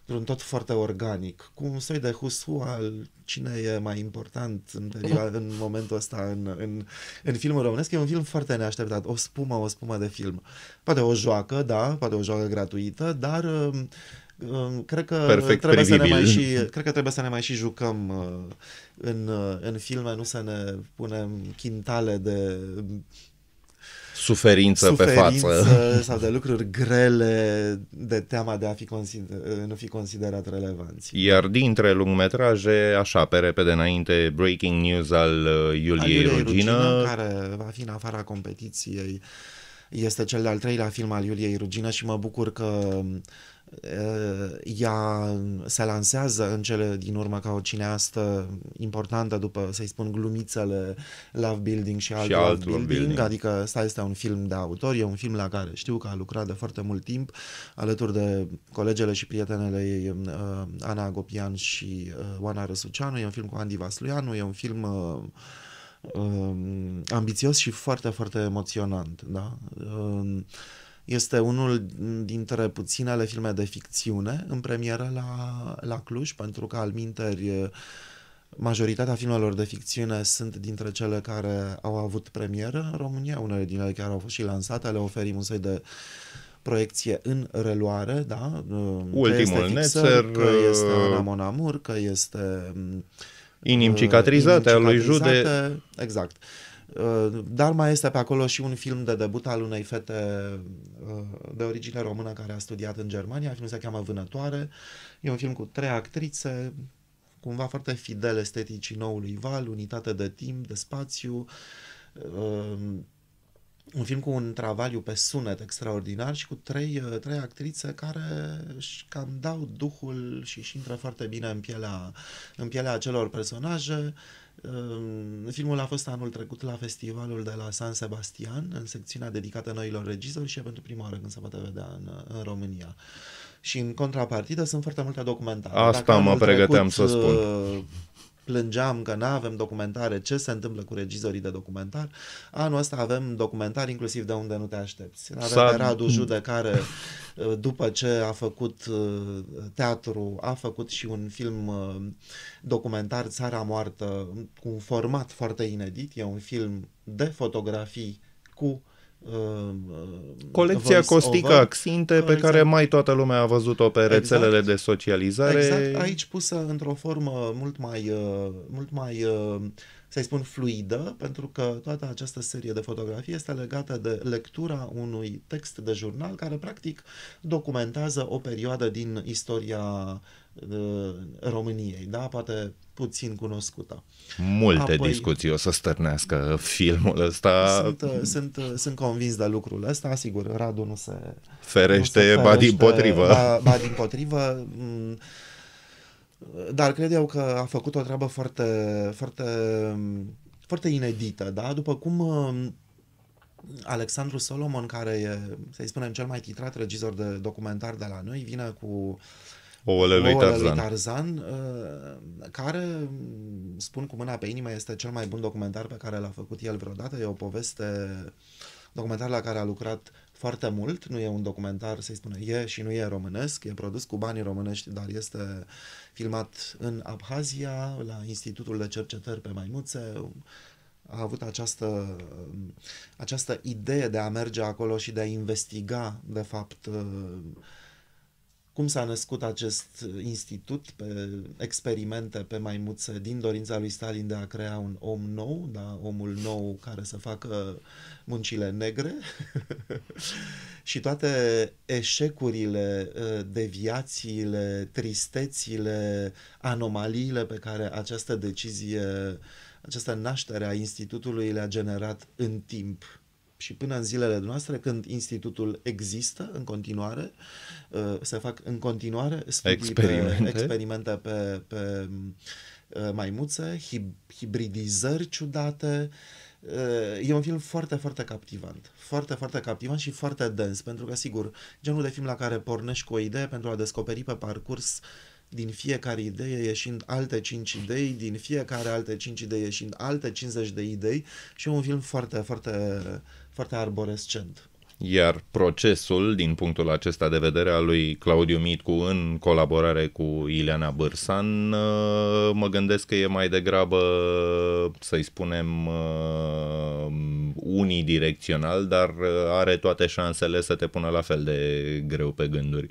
Speaker 2: într-un tot foarte organic, cu un soi de husu al cine e mai important în, perioada, în momentul ăsta în, în, în filmul românesc. E un film foarte neașteptat, o spumă, o spumă de film. Poate o joacă, da, poate o joacă gratuită, dar um, um, cred că Perfect trebuie privibil. să ne mai și cred că trebuie să ne mai și jucăm uh, în, uh, în filme, nu să ne punem chintale de
Speaker 1: suferință, suferință pe față. <laughs>
Speaker 2: sau de lucruri grele de teama de a fi consider- nu fi considerat relevanți.
Speaker 1: Iar dintre lungmetraje, așa pe repede înainte, breaking news al uh, Iuliei, al Iuliei Rugină,
Speaker 2: care va fi în afara competiției este cel de-al treilea film al Iuliei Rugină și mă bucur că ea se lansează în cele din urmă ca o cineastă importantă după, să-i spun, glumițele Love Building și, și alt, Love building, building, adică ăsta este un film de autor, e un film la care știu că a lucrat de foarte mult timp alături de colegele și prietenele ei uh, Ana Agopian și uh, Oana Răsuceanu, e un film cu Andy Vasluianu, e un film uh, um, ambițios și foarte, foarte emoționant, da? Um, este unul dintre puținele filme de ficțiune în premieră la, la Cluj, pentru că, al minteri, majoritatea filmelor de ficțiune sunt dintre cele care au avut premieră în România, unele din ele chiar au fost și lansate, le oferim un soi de proiecție în reluare, da? Ultimul că este fixer, Netzer, că este uh, Ramon Amur, că este Inim uh, cicatrizate, inim cicatrizate a lui Jude. Exact. Uh, dar mai este pe acolo și un film de debut al unei fete uh, de origine română care a studiat în Germania, filmul se cheamă Vânătoare, e un film cu trei actrițe, cumva foarte fidel esteticii noului val, unitate de timp, de spațiu, uh, un film cu un travaliu pe sunet extraordinar și cu trei, trei actrițe care își cam dau duhul și își intră foarte bine în pielea, în pielea acelor personaje. Uh, Ehm, filmul a fost anul trecut la festivalul de la San Sebastian, în secțiunea dedicată noilor regizori și e pentru prima oară când se poate vedea în, în România. Și în contrapartidă sunt foarte multe documentare. Asta Dacă mă pregăteam trecut, să spun. Uh, plângeam că nu avem documentare, ce se întâmplă cu regizorii de documentar. Anul ăsta avem documentar inclusiv de unde nu te aștepți. Avem S-a... Radu Jude care, uh, după ce a făcut uh, teatru, a făcut și un film uh, documentar Țara Moartă cu un format foarte inedit. E un film de fotografii cu uh, Colecția Costică xinte exact. pe care
Speaker 1: mai toată lumea a văzut-o pe exact. rețelele exact. de socializare. Exact, aici
Speaker 2: pusă într-o formă mult mai, uh, mult mai uh, să-i spun fluidă, pentru că toată această serie de fotografii este legată de lectura unui text de jurnal care practic documentează o perioadă din istoria uh, României, da? poate puțin cunoscută. Multe Apoi, discuții
Speaker 1: o să stârnească filmul ăsta. Sunt, uh,
Speaker 2: sunt, uh, sunt convins de lucrul ăsta, sigur, Radu nu se ferește, nu se ferește ba din potrivă. Ba, ba din potrivă. Mm, dar cred eu că a făcut o treabă foarte, foarte, foarte inedită, da? După cum um, Alexandru Solomon, care e, să-i spunem, cel mai titrat regizor de documentar de la noi, vine cu Ouăle lui lui Tarzan, uh, care, um, spun cu mâna pe inimă, este cel mai bun documentar pe care l-a făcut el vreodată. E o poveste documentar la care a lucrat foarte mult, nu e un documentar, să-i spune, e și nu e românesc, e produs cu banii românești, dar este filmat în Abhazia, la Institutul de Cercetări pe Maimuțe, a avut această, această idee de a merge acolo și de a investiga, de fapt, cum s-a născut acest institut pe experimente pe maimuțe din dorința lui Stalin de a crea un om nou, da, omul nou care să facă muncile negre <laughs> și toate eșecurile, uh, deviațiile, tristețile, anomaliile pe care această decizie, această naștere a institutului le-a generat în timp și până în zilele noastre, când institutul există în continuare, uh, Uh, să fac în continuare studii experimente pe, experimente pe, pe uh, maimuțe, hibridizări ciudate. Uh, e un film foarte, foarte captivant. Foarte, foarte captivant și foarte dens, pentru că, sigur, genul de film la care pornești cu o idee pentru a descoperi pe parcurs din fiecare idee ieșind alte 5 idei, din fiecare alte 5 idei ieșind alte 50 de idei și e un film foarte, foarte, foarte arborescent
Speaker 1: iar procesul, din punctul acesta de vedere al lui Claudiu Mitcu în colaborare cu Ileana Bârsan, uh, mă gândesc că e mai degrabă, să-i spunem, uh, unidirecțional, dar uh, are toate șansele să te pună la fel de greu pe gânduri.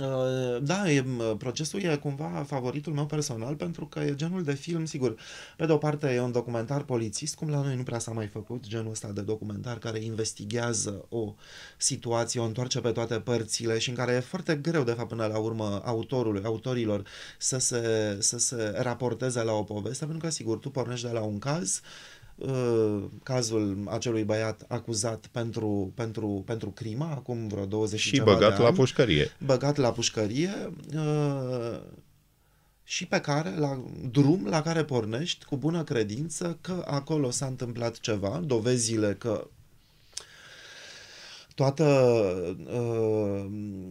Speaker 2: Uh, da, e, procesul e cumva favoritul meu personal pentru că e genul de film, sigur, pe de o parte e un documentar polițist, cum la noi nu prea s-a mai făcut, genul ăsta de documentar care investigează o situație, o întoarce pe toate părțile și în care e foarte greu, de fapt, până la urmă, autorului, autorilor să se, să se raporteze la o poveste, pentru că, sigur, tu pornești de la un caz, Uh, cazul acelui băiat acuzat pentru, pentru, pentru crimă, acum vreo 20 și ceva băgat de la ani, pușcărie. Băgat la pușcărie uh, și pe care, la drum la care pornești cu bună credință că acolo s-a întâmplat ceva, dovezile că toată uh,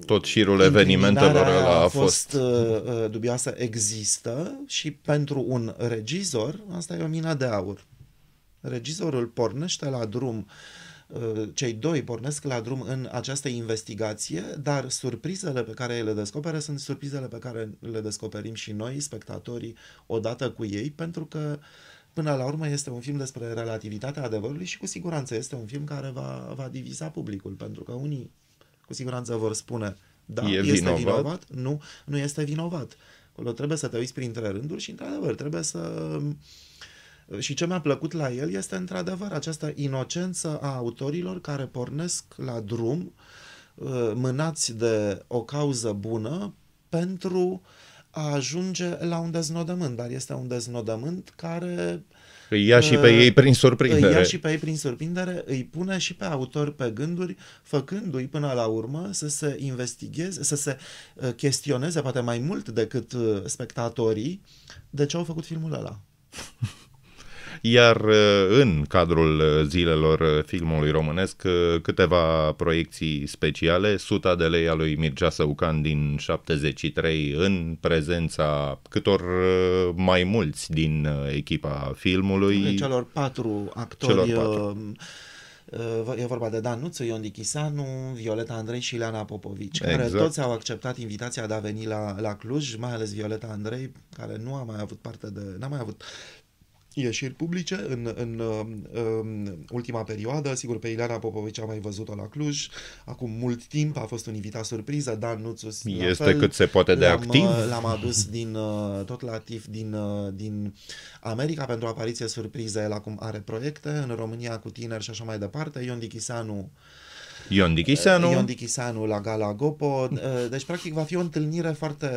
Speaker 2: tot șirul evenimentelor ăla a fost, fost uh, dubioasă există și pentru un regizor asta e o mină de aur. Regizorul pornește la drum, uh, cei doi pornesc la drum în această investigație, dar surprizele pe care ei le descoperă sunt surprizele pe care le descoperim și noi, spectatorii, odată cu ei, pentru că până la urmă este un film despre relativitatea adevărului și cu siguranță este un film care va, va diviza publicul, pentru că unii cu siguranță vor spune da, e este vinovat. vinovat, nu, nu este vinovat. Acolo trebuie să te uiți printre rânduri și, într-adevăr, trebuie să și ce mi-a plăcut la el este într-adevăr această inocență a autorilor care pornesc la drum uh, mânați de o cauză bună pentru a ajunge la un deznodământ, dar este un deznodământ care îi ia și pe uh, ei prin surprindere. Îi ia și pe ei prin surprindere, îi pune și pe autori pe gânduri, făcându-i până la urmă să se investigheze, să se uh, chestioneze poate mai mult decât spectatorii de ce au făcut filmul ăla. <laughs>
Speaker 1: iar uh, în cadrul uh, zilelor uh, filmului românesc câteva proiecții speciale, Suta de lei a lui Mircea Săucan din 73 în prezența câtor mai mulți din echipa filmului. Celor
Speaker 2: patru actori celor patru. E vorba de Dan Nuțu, Ion Dichisanu, Violeta Andrei și Ileana Popovici, exact. care toți au acceptat invitația de a veni la, la Cluj, mai ales Violeta Andrei, care nu a mai avut parte de, n-a mai avut ieșiri publice în, în, uh, ultima perioadă. Sigur, pe Ileana Popovici am mai văzut-o la Cluj. Acum mult timp a fost un invitat surpriză, Dan Nuțus. Este fel. cât se poate de l-am, activ. Uh, l-am adus din, uh, tot la TIF din, uh, din America pentru apariție surpriză. El acum are proiecte în România cu tineri și așa mai departe. Ion Dichiseanu uh,
Speaker 1: Ion Dichisanu. Ion
Speaker 2: Dichisanu la Gala Gopo. <laughs> Eh, deci, practic, va fi o întâlnire foarte,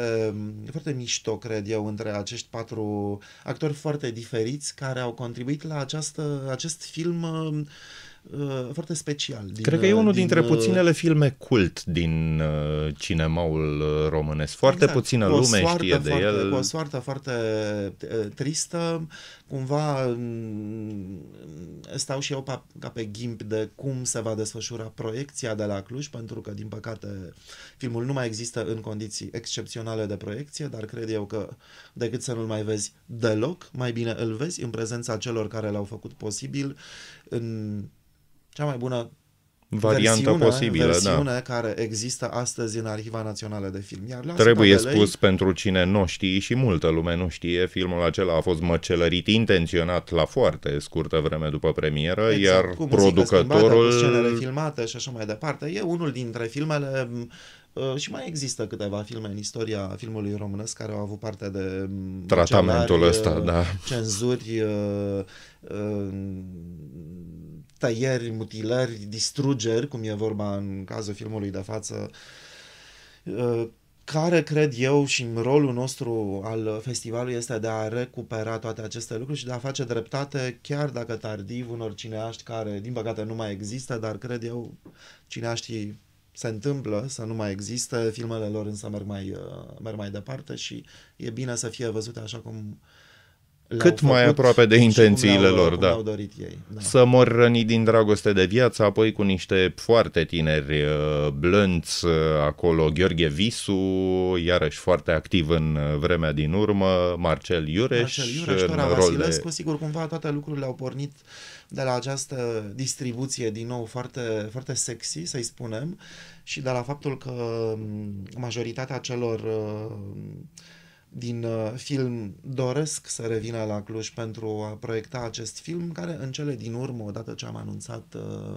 Speaker 2: foarte mișto, cred eu, între acești patru actori foarte diferiți care au contribuit la această, acest film eh, foarte special. Din, Cred că e unul din, dintre eh, puținele
Speaker 1: filme cult din uh, cinemaul românesc. Foarte exact, puțină lume știe foarte, de el. Cu o
Speaker 2: soartă foarte tristă, cumva stau și eu ca pe ghimp de cum se va desfășura proiecția de la Cluj, pentru că, din păcate, filmul nu mai există în condiții excepționale de proiecție, dar cred eu că decât să nu-l mai vezi deloc, mai bine îl vezi în prezența celor care l-au făcut posibil, în cea mai bună variantă versiunea, posibilă. Versiunea da. care există astăzi în Arhiva Națională de Film. Iar Trebuie Spatelei... spus
Speaker 1: pentru cine nu știe și multă lume nu știe, filmul acela a fost măcelărit intenționat la foarte scurtă vreme după premieră, exact, iar cu producătorul... Schimbată, cu scenele
Speaker 2: filmate și așa mai departe. E unul dintre filmele Uh, și mai există câteva filme în istoria filmului românesc care au avut parte de mm, tratamentul ăsta, uh, da. Cenzuri, uh, tăieri, mutilări, distrugeri, cum e vorba în cazul filmului de față, care cred eu și în rolul nostru al festivalului este de a recupera toate aceste lucruri și de a face dreptate, chiar dacă tardiv, unor cineaști care, din păcate, nu mai există, dar cred eu, cineaștii se întâmplă să nu mai există, filmele lor însă merg mai, uh, merg mai departe și e bine să fie văzute așa cum cât mai aproape de intențiile lor, da. Dorit ei, da. Să
Speaker 1: mor răni din dragoste de viață, apoi cu niște foarte tineri uh, blânți uh, acolo, Gheorghe Visu, iarăși foarte activ în uh, vremea din urmă, Marcel Iureș, Marcel Iureș Tora de...
Speaker 2: sigur, cumva toate lucrurile au pornit de la această distribuție, din nou, foarte, foarte sexy, să-i spunem, și de la faptul că mm, majoritatea celor uh, din uh, film doresc să revină la Cluj pentru a proiecta acest film, care în cele din urmă, odată ce am anunțat uh,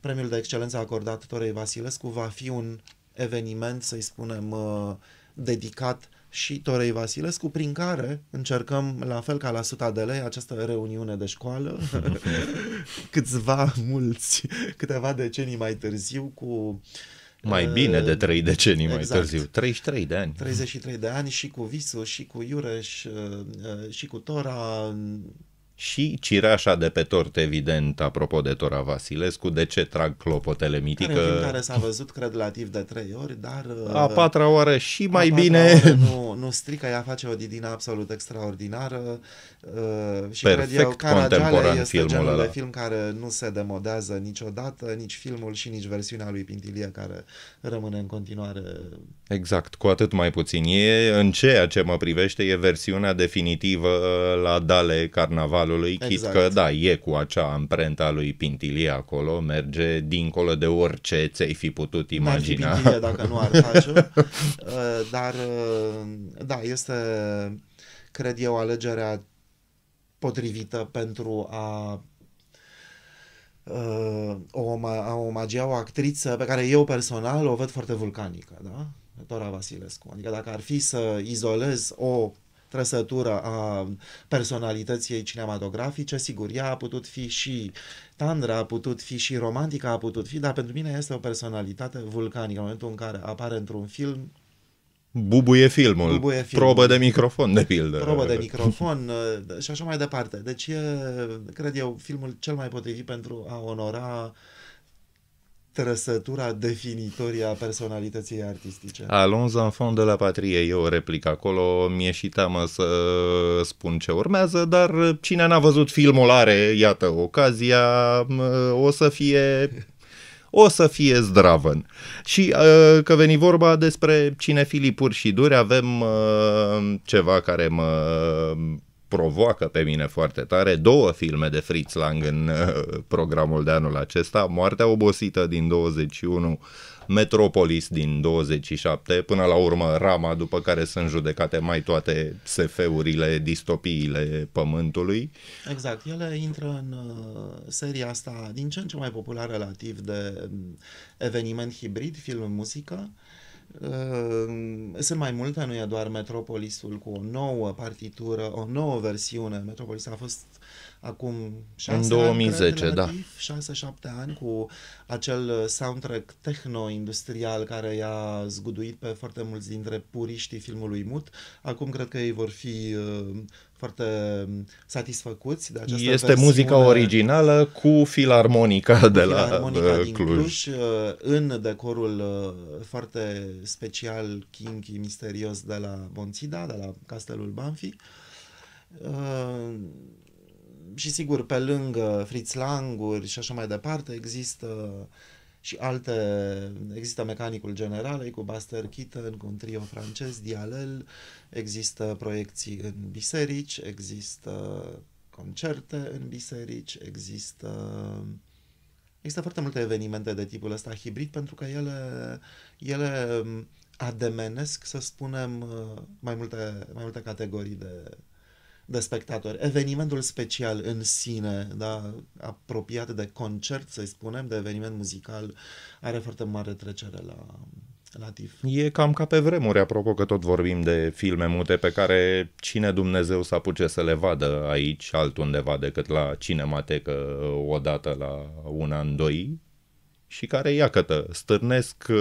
Speaker 2: premiul de excelență acordat Torei Vasilescu, va fi un eveniment, să-i spunem, uh, dedicat și Torei Vasilescu, prin care încercăm, la fel ca la suta de lei, această reuniune de școală, <laughs> câțiva mulți, câteva decenii mai târziu, cu uh,
Speaker 1: mai bine de trei decenii exact. mai târziu, 33
Speaker 2: de ani. 33 de ani și cu Visu, și cu Iureș, uh, uh, și cu Tora,
Speaker 1: și cireașa de pe tort, evident, apropo de Tora Vasilescu, de ce trag
Speaker 2: clopotele mitică. Care, care s-a văzut, cred, la TIV de trei ori, dar... A uh, patra oară și mai bine... Nu, nu strică, ea face o didină absolut extraordinară uh, și Perfect cred eu, Caragiale este filmul genul ăla. de film care nu se demodează niciodată, nici filmul și nici versiunea lui Pintilie, care rămâne în continuare
Speaker 1: Exact, cu atât mai puțin. E, în ceea ce mă privește, e versiunea definitivă uh, la dale carnavalului, exact. chit că, da, e cu acea amprenta lui Pintilie acolo, merge dincolo de orice ți-ai fi putut imagina. fi Pintilie, dacă nu Artajă, <laughs> uh,
Speaker 2: dar, uh, da, este, cred eu, alegerea potrivită pentru a o, a omagia o actriță pe care eu personal o văd foarte vulcanică, da? Tora Vasilescu. Adică dacă ar fi să izolez o trăsătură a personalității cinematografice, sigur, ea a putut fi și tandra, a putut fi și romantică, a putut fi, dar pentru mine este o personalitate vulcanică. În momentul în care apare într-un film,
Speaker 1: Bubuie filmul, Bubuie filmul, probă de microfon, de pildă. Probă de
Speaker 2: microfon uh, și așa mai departe. Deci e, uh, cred eu, filmul cel mai potrivit pentru a onora uh, trăsătura definitorie a personalității artistice. Alons
Speaker 1: fond de la patrie, e o replică acolo, mi-e și teamă să spun ce urmează, dar cine n-a văzut filmul are, iată, ocazia, o să fie o să fie zdravăn. Și uh, că veni vorba despre cinefilii pur și duri, avem uh, ceva care mă provoacă pe mine foarte tare, două filme de Fritz Lang în uh, programul de anul acesta, Moartea obosită din 21, Metropolis din 27, până la urmă Rama, după care sunt judecate mai toate SF-urile, distopiile Pământului.
Speaker 2: Exact, ele intră în uh, seria asta din ce în ce mai populară relativ de mm, eveniment hibrid, film-muzică, Ehm, sunt mai multe, nu e doar Metropolisul cu o nouă partitură, o nouă versiune. Metropolis a fost acum 6 în 2010, ani, cred, da. relativ, da. 6-7 ani cu acel uh, soundtrack techno industrial care i-a zguduit pe foarte mulți dintre puriștii filmului mut. Acum cred că ei vor fi uh, foarte satisfăcuți de această Este versiune, muzica
Speaker 1: originală cu filarmonica de la uh, filarmonica de din Cluj.
Speaker 2: în decorul foarte special, kinky, misterios de la Bonțida, de la Castelul Banfi și sigur, pe lângă Fritz Languri și așa mai departe, există și alte, există mecanicul general cu Buster Keaton, cu un trio francez, Dialel, există proiecții în biserici, există concerte în biserici, există Există foarte multe evenimente de tipul ăsta hibrid pentru că ele, ele mm, ademenesc, să spunem, mm, mai multe, mai multe categorii de, de spectatori. Evenimentul special în sine, da, apropiat de concert, să spunem, de eveniment muzical, are foarte mare trecere la Latif.
Speaker 1: E cam ca pe vremuri, apropo că tot vorbim de filme mute pe care cine Dumnezeu să apuce să le vadă aici altundeva decât la cinematecă odată la un an, doi, și care, iacătă, stârnesc uh,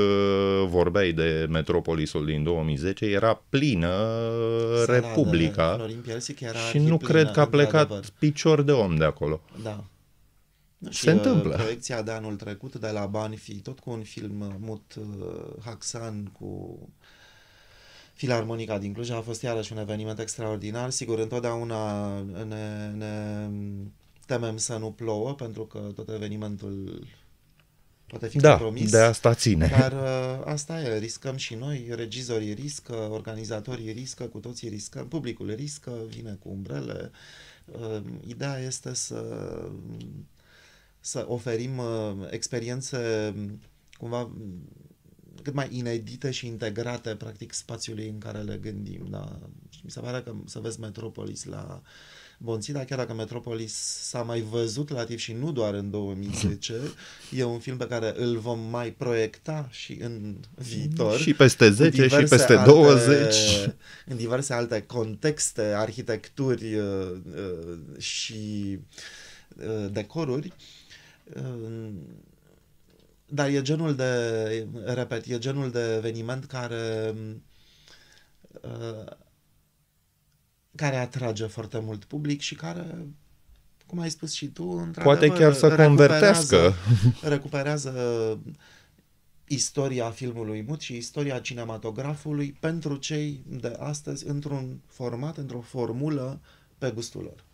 Speaker 1: vorbeai de Metropolisul din 2010, era plină Saladă, Republica Florin Piersic era și nu plină, cred că a plecat adevăr. picior de om de acolo.
Speaker 2: Da. Și Se uh, întâmplă. Proiecția de anul trecut de la Banfi, tot cu un film uh, mut Haxan cu Filarmonica din Cluj a fost iarăși un eveniment extraordinar. Sigur, întotdeauna ne, ne temem să nu plouă, pentru că tot evenimentul Poate fi da, compromis. de asta ține. Dar uh, asta e, riscăm și noi, regizorii riscă, organizatorii riscă, cu toții riscăm, publicul riscă, vine cu umbrele. Uh, ideea este să, să oferim uh, experiențe cumva cât mai inedite și integrate, practic, spațiului în care le gândim. Da? Și mi se pare că să vezi Metropolis la Bonțida, chiar dacă Metropolis s-a mai văzut relativ și nu doar în 2010, e un film pe care îl vom mai proiecta și în viitor. Și peste 10 și peste alte, 20. În diverse alte contexte, arhitecturi uh, uh, și uh, decoruri. Dar e genul de, repet, e genul de eveniment care uh, care atrage foarte mult public și care, cum ai spus și tu, într poate chiar să convertească. <laughs> Recuperează istoria filmului mut și istoria cinematografului pentru cei de astăzi într-un format, într-o formulă pe gustul lor.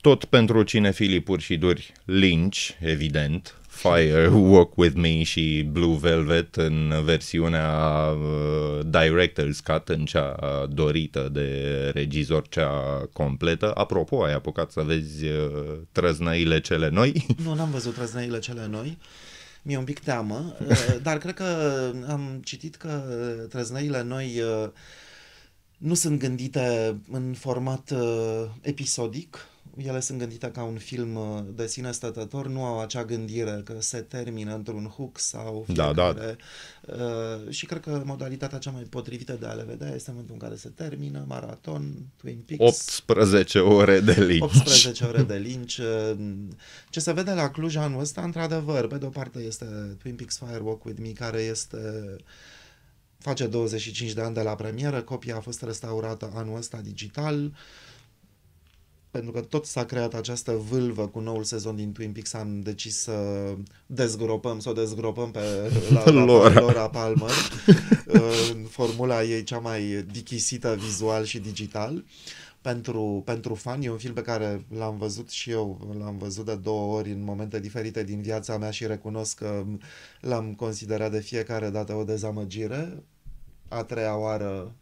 Speaker 1: Tot pentru cinefilii pur și duri, Lynch, evident, Fire Walk With Me și Blue Velvet în versiunea uh, director's cut, în cea dorită de regizor, cea completă. Apropo, ai apucat să vezi uh, trăznăile cele noi?
Speaker 2: <laughs> Nu, n-am văzut trăznăile cele noi. Mi-e un pic teamă, uh, <laughs> dar cred că am citit că trăznăile noi nu sunt gândite în format episodic, ele sunt gândite ca un film uh, de sine stătător, nu au acea gândire că se termină într-un hook sau da, da, fiecare. Da, da. Uh, și cred că modalitatea cea mai potrivită de a le vedea este momentul în care se termină, maraton, Twin Peaks.
Speaker 1: 18 ore de linci. 18
Speaker 2: ore de linci. Uh, ce se vede la Cluj anul ăsta, într-adevăr, pe de o parte este Twin Peaks Walk With Me, care este face 25 de ani de la premieră, copia a fost restaurată anul ăsta digital, uh, pentru că tot s-a creat această vâlvă cu noul sezon din Twin Peaks, am decis să dezgropăm, să o dezgropăm pe <laughs> la, la Laura. Laura Palmer, <laughs> în formula ei cea mai dichisită vizual și digital. Pentru, pentru fani, e un film pe care l-am văzut și eu, l-am văzut de două ori în momente diferite din viața mea și recunosc că l-am considerat de fiecare dată o dezamăgire a treia oară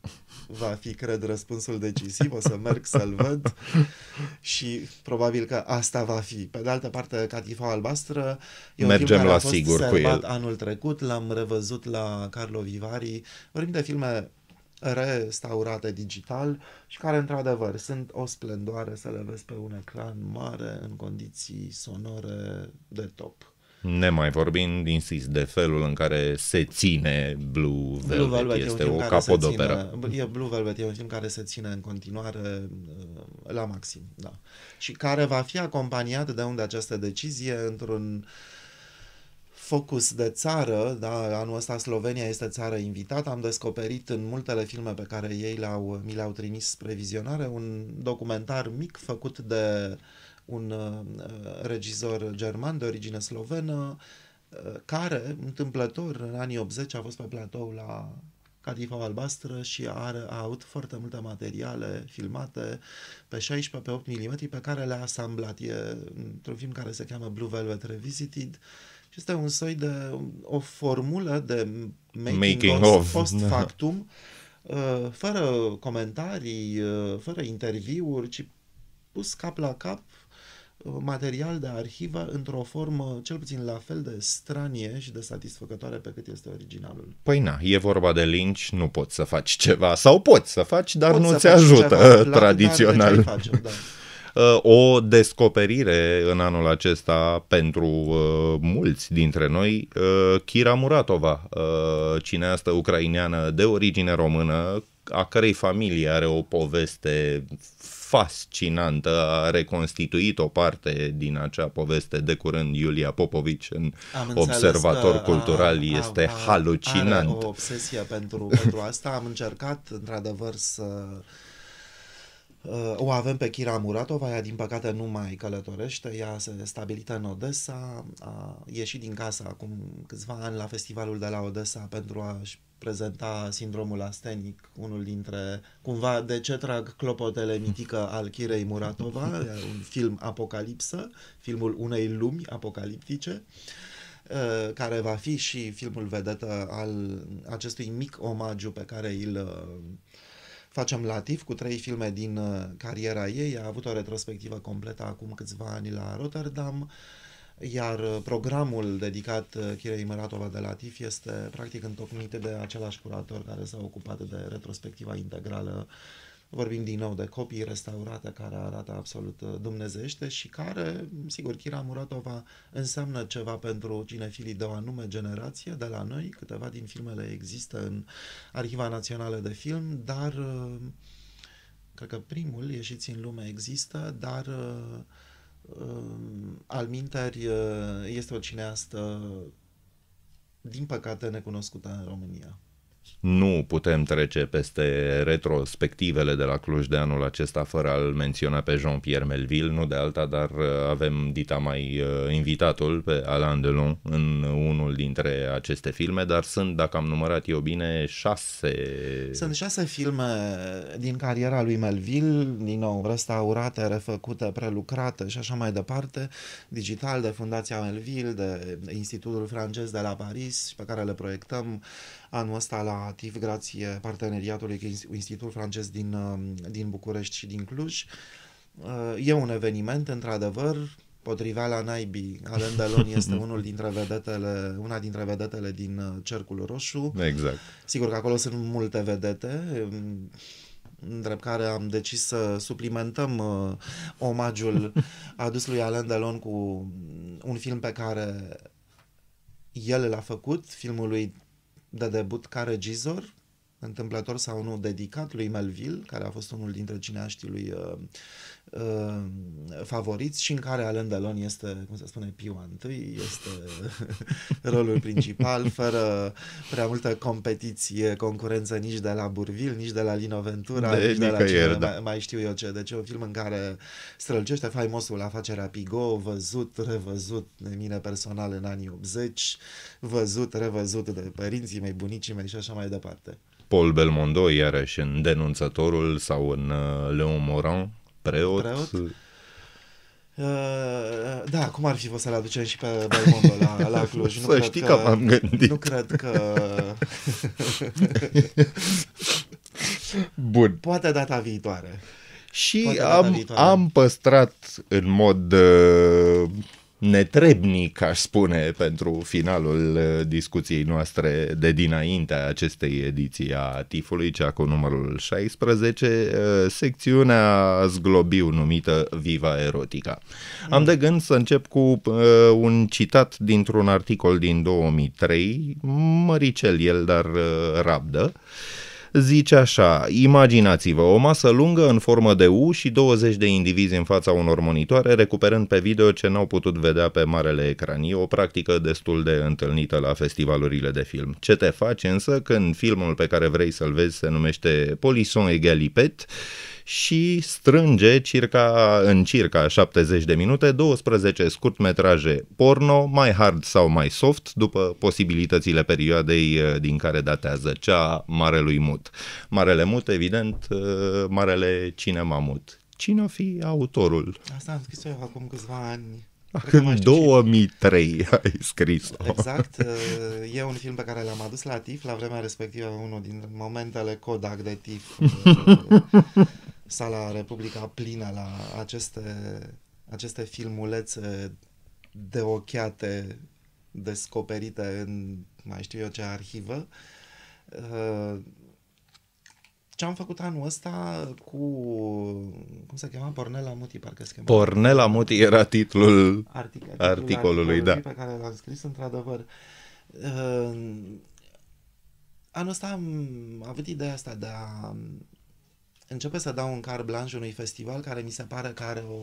Speaker 2: va fi, cred, răspunsul decisiv, o să merg să-l văd și probabil că asta va fi. Pe de altă parte, Catifa Albastră e un Mergem film care la a fost sigur cu el. anul trecut, l-am revăzut la Carlo Vivari. Vorbim de filme restaurate digital și care, într-adevăr, sunt o splendoare să le vezi pe un ecran mare în condiții sonore de top.
Speaker 1: Ne mai vorbind, insist, de felul în care se ține Blue Velvet. Blue Velvet este o capodoperă.
Speaker 2: E Blue Velvet e un film care se ține în continuare uh, la maxim. Da. Și care va fi acompaniat de unde această decizie într-un focus de țară, da, anul ăsta Slovenia este țară invitată, am descoperit în multele filme pe care ei le-au, mi le-au trimis spre vizionare un documentar mic făcut de uh, un uh, uh, regizor german de origine slovenă, uh, care, întâmplător, în anii 80 a fost pe platou la Catifa Albastră și are, a avut foarte multe materiale filmate pe 16, pe 8 mm, pe care le-a asamblat. E într-un film care se cheamă Blue Velvet Revisited și este un soi de o formulă de making, making of, of post da. factum, fără comentarii, fără interviuri, ci pus cap la cap material de arhivă într-o formă cel puțin la fel de stranie și de satisfăcătoare pe cât este originalul.
Speaker 1: Păi na, e vorba de linci, nu poți să faci ceva, sau poți să faci, dar poți nu ți ajută ceva, tradițional. Da. <laughs> O descoperire în anul acesta pentru uh, mulți dintre noi, uh, Kira Muratova, uh, cineastă ucraineană de origine română, a cărei familie are o poveste fascinantă. A reconstituit o parte din acea poveste de curând Iulia Popovici în am Observator Cultural. A, este a, halucinant. Are
Speaker 2: o obsesie pentru, pentru asta. Am încercat, într-adevăr, să Uh, o avem pe Kira Muratova, ea din păcate nu mai călătorește, ea se stabilită în Odessa, a ieșit din casă acum câțiva ani la festivalul de la Odessa pentru a-și prezenta sindromul astenic, unul dintre, cumva, de ce trag clopotele mitică al Kirei Muratova, un film apocalipsă, filmul unei lumi apocaliptice uh, care va fi și filmul vedetă al acestui mic omagiu pe care îl uh, Facem Latif cu trei filme din uh, cariera ei. A avut o retrospectivă completă acum câțiva ani la Rotterdam, iar uh, programul dedicat uh, Chirei Măratova de Latif este practic întocmit de același curator care s-a ocupat de retrospectiva integrală uh, Vorbim din nou de copii restaurate care arată absolut uh, dumnezește și care, sigur, Kira Muratova înseamnă ceva pentru cinefilii de o anume generație de la noi. Câteva din filmele există în Arhiva Națională de Film, dar uh, cred că primul, Ieșiți în lume, există, dar uh, Alminteri este o cineastă din păcate necunoscută în România
Speaker 1: nu putem trece peste retrospectivele de la Cluj de anul acesta fără a-l menționa pe Jean-Pierre Melville, nu de alta, dar uh, avem dita mai uh, invitatul pe Alain Delon în unul dintre aceste filme, dar sunt, dacă am numărat eu bine, șase...
Speaker 2: Sunt șase filme din cariera lui Melville, din nou restaurate, refăcute, prelucrate și așa mai departe, digital de Fundația Melville, de Institutul francez de la Paris, pe care le proiectăm anul ăsta la TIF grație parteneriatului cu Institutul francez din, um, din București și din Cluj. Uh, e un eveniment, într-adevăr, potrivea la naibii. Alain Delon este <laughs> unul dintre vedetele, una dintre vedetele din uh, Cercul Roșu. Exact. Sigur că acolo sunt multe vedete um, drept care am decis să suplimentăm uh, omagiul <laughs> adus lui Alain Delon cu un film pe care el l-a făcut, filmul lui de debut ca regizor, întâmplător sau nu, dedicat lui Melville, care a fost unul dintre cineaștii lui uh, Uh, favoriți și în care Alain Delon este, cum se spune, Piu întâi, este <laughs> rolul principal, fără prea multă competiție, concurență nici de la Burville, nici de la Lino Ventura, de nici de la cine da. mai, mai știu eu ce. Deci e un film în care strălucește faimosul afacerea Pigo, văzut, revăzut de mine personal în anii 80, văzut, revăzut de părinții mei, bunicii mei și așa mai departe.
Speaker 1: Paul Belmondo, iarăși în Denunțătorul sau în uh, Leon Moran, preot. preot. Uh.
Speaker 2: uh, da, cum ar fi fost să l aducem și pe Belmondo la, la <laughs> Cluj? Nu să știi că, că m-am gândit. Nu cred că... <laughs> Bun. Poate data viitoare. Și data am, viitoare.
Speaker 1: am păstrat în mod uh, netrebnic, aș spune, pentru finalul uh, discuției noastre de dinainte acestei ediții a TIF-ului, cea cu numărul 16, uh, secțiunea zglobiu numită Viva Erotica. Am mm. de gând să încep cu uh, un citat dintr-un articol din 2003, măricel el, dar rabdă, zice așa, imaginați-vă o masă lungă în formă de U și 20 de indivizi în fața unor monitoare recuperând pe video ce n-au putut vedea pe marele ecran. E o practică destul de întâlnită la festivalurile de film. Ce te faci însă când filmul pe care vrei să-l vezi se numește Polisson Egalipet și strânge circa, în circa 70 de minute 12 scurtmetraje porno, mai hard sau mai soft, după posibilitățile perioadei eh, din care datează cea Marelui Mut. Marele Mut, evident, eh, Marele Cinema Mut. Cine o fi autorul?
Speaker 2: Asta am scris eu acum câțiva ani.
Speaker 1: În 2003 ai scris-o. Exact. <laughs>
Speaker 2: Eh, e un film pe care l-am adus la TIF, la vremea respectivă, unul din momentele Kodak de TIF. <laughs> sala Republica plină la aceste, aceste filmulețe de ochiate descoperite în mai știu eu ce arhivă. Uh, ce am făcut anul ăsta cu, cum se cheamă? Pornela Muti, parcă se cheamă. Pornela Muti era titlul Artic- articolului, articolului, da. pe care l-am scris, într-adevăr. Uh, anul ăsta am avut ideea asta de a începe să dau un car blanș unui festival care mi se pare că are o,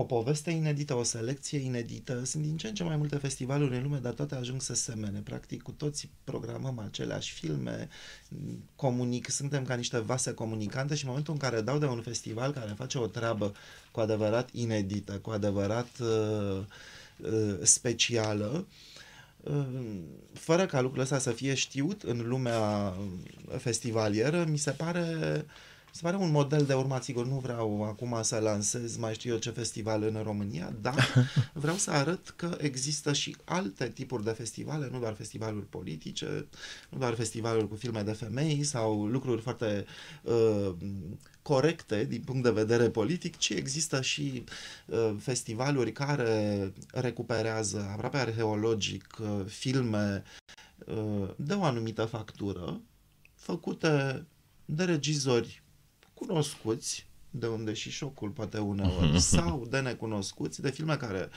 Speaker 2: o poveste inedită, o selecție inedită. Sunt din ce în ce mai multe festivaluri în lume, dar toate ajung să semene. Practic, cu toți programăm aceleași filme, comunic, suntem ca niște vase comunicante și în momentul în care dau de un festival care face o treabă cu adevărat inedită, cu adevărat uh, uh, specială, uh, fără ca lucrul ăsta să fie știut în lumea festivalieră, mi se pare se pare un model de urmat, sigur, nu vreau acum să lansez mai știu eu ce festival în România, dar <laughs> vreau să arăt că există și alte tipuri de festivale, nu doar festivaluri politice, nu doar festivaluri cu filme de femei sau lucruri foarte uh, corecte din punct de vedere politic, ci există și uh, festivaluri care recuperează aproape arheologic uh, filme uh, de o anumită factură, făcute de regizori cunoscuți, de unde și șocul poate uneori, mhm. sau de necunoscuți, de filme care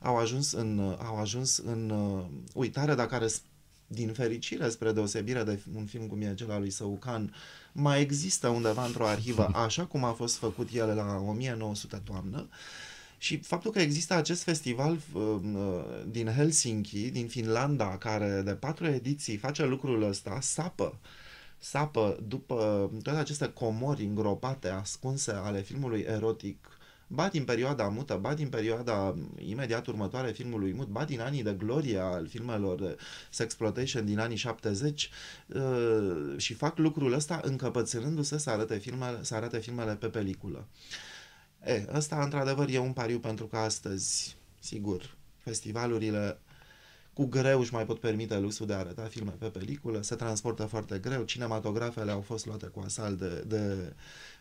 Speaker 2: au ajuns în, au ajuns în uh, uitare, dar care din fericire, spre deosebire de un film cum e cel al lui Săucan, mai există undeva într-o arhivă, mhm. așa cum a fost făcut el la 1900 toamnă. Și faptul că există acest festival uh, uh, din Helsinki, din Finlanda, care de patru ediții face lucrul ăsta, sapă uh, sapă după toate aceste comori îngropate, ascunse ale filmului erotic, ba din perioada mută, ba din perioada imediat următoare filmului mut, ba din anii de glorie al filmelor de sexploitation din anii 70 uh, și fac lucrul ăsta încăpățânându-se să arate filmele, să arate filmele pe peliculă. E, ăsta într-adevăr e un pariu pentru că astăzi, sigur, festivalurile cu greu își mai pot permite luxul de a arăta filme pe peliculă, se transportă foarte greu, cinematografele au fost luate cu asal de, de,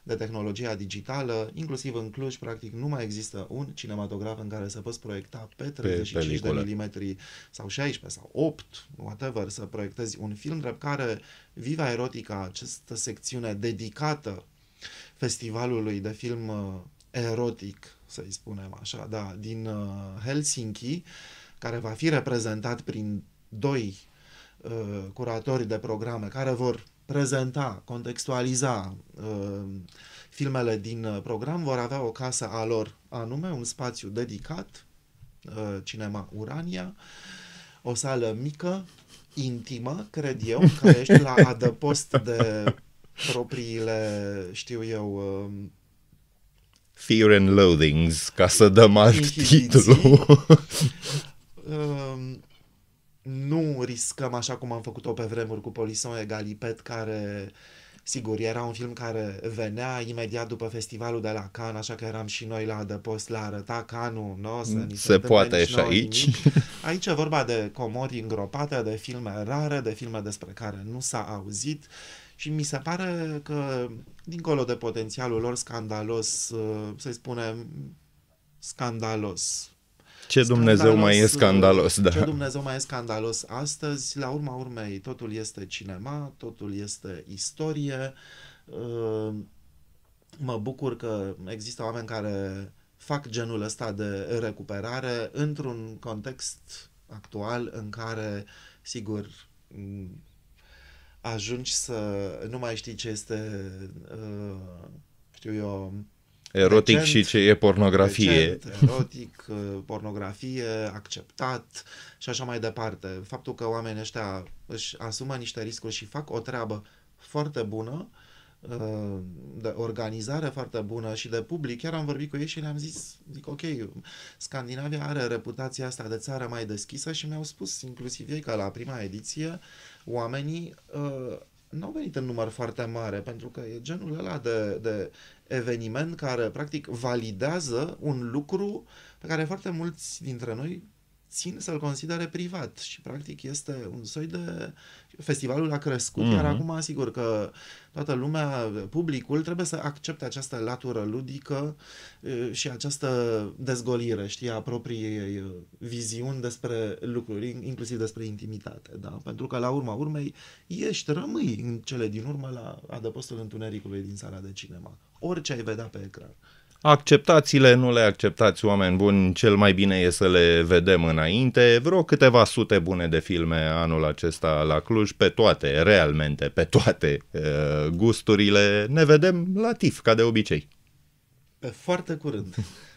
Speaker 2: de tehnologia digitală, inclusiv în Cluj, practic, nu mai există un cinematograf în care să poți proiecta pe 35 pe de milimetri sau 16 sau 8, whatever, să proiectezi un film, drept care Viva Erotica, această secțiune dedicată festivalului de film uh, erotic, să-i spunem așa, da, din uh, Helsinki, uh, care va fi reprezentat prin doi uh, curatori de programe care vor prezenta, contextualiza uh, filmele din uh, program, vor avea o casă a lor anume, un spațiu dedicat, uh, Cinema Urania, o sală mică, intimă, cred eu, <laughs> care ești la adăpost de propriile, știu eu, uh,
Speaker 1: Fear and Loathings, ca să dăm alt titlu. <laughs>
Speaker 2: Ehm, nu riscăm așa cum am făcut-o pe vremuri cu Polison Egalipet, care Sigur, era un film care venea imediat după festivalul de la Cannes, așa că eram și noi la adăpost, la arăta Cannes, nu o să ni se, se poate și aici. Nimic. Aici e vorba de comori îngropate, de filme rare, de filme despre care nu s-a auzit și mi se pare că, dincolo de potențialul lor scandalos, să-i spunem, scandalos,
Speaker 1: ce Dumnezeu mai e scandalos, da. Ce
Speaker 2: Dumnezeu mai e scandalos astăzi, la urma urmei, totul este cinema, totul este istorie. Uh, mă bucur că există oameni care fac genul ăsta de recuperare într-un context actual în care, sigur, mm, ajungi să nu mai știi ce este, uh, știu eu, erotic decent, și ce e pornografie. Decent, erotic, <laughs> uh, pornografie, acceptat și așa mai departe. Faptul că oamenii ăștia își asumă niște riscuri și fac o treabă foarte bună, uh, de organizare foarte bună și de public. Chiar am vorbit cu ei și le-am zis, zic, ok, Scandinavia are reputația asta de țară mai deschisă și mi-au spus inclusiv ei că la prima ediție oamenii uh, nu au venit în număr foarte mare, pentru că e genul ăla de, de eveniment care, practic, validează un lucru pe care foarte mulți dintre noi țin să-l considere privat și practic este un soi de... Festivalul a crescut, mm-hmm. iar mhm. acum asigur că toată lumea, publicul, trebuie să accepte această latură ludică și această dezgolire, știi, a propriei viziuni despre lucruri, inclusiv despre intimitate, da? Pentru că la urma urmei ești, rămâi în cele din urmă la adăpostul întunericului din sala de cinema orice ai vedea pe ecran.
Speaker 1: Acceptați-le, nu le acceptați, oameni buni, cel mai bine e să le vedem înainte. Vreo câteva sute bune de filme anul acesta la Cluj, pe toate, realmente, pe toate uh, gusturile. Ne vedem la TIF, ca de obicei.
Speaker 2: Pe foarte curând. <laughs>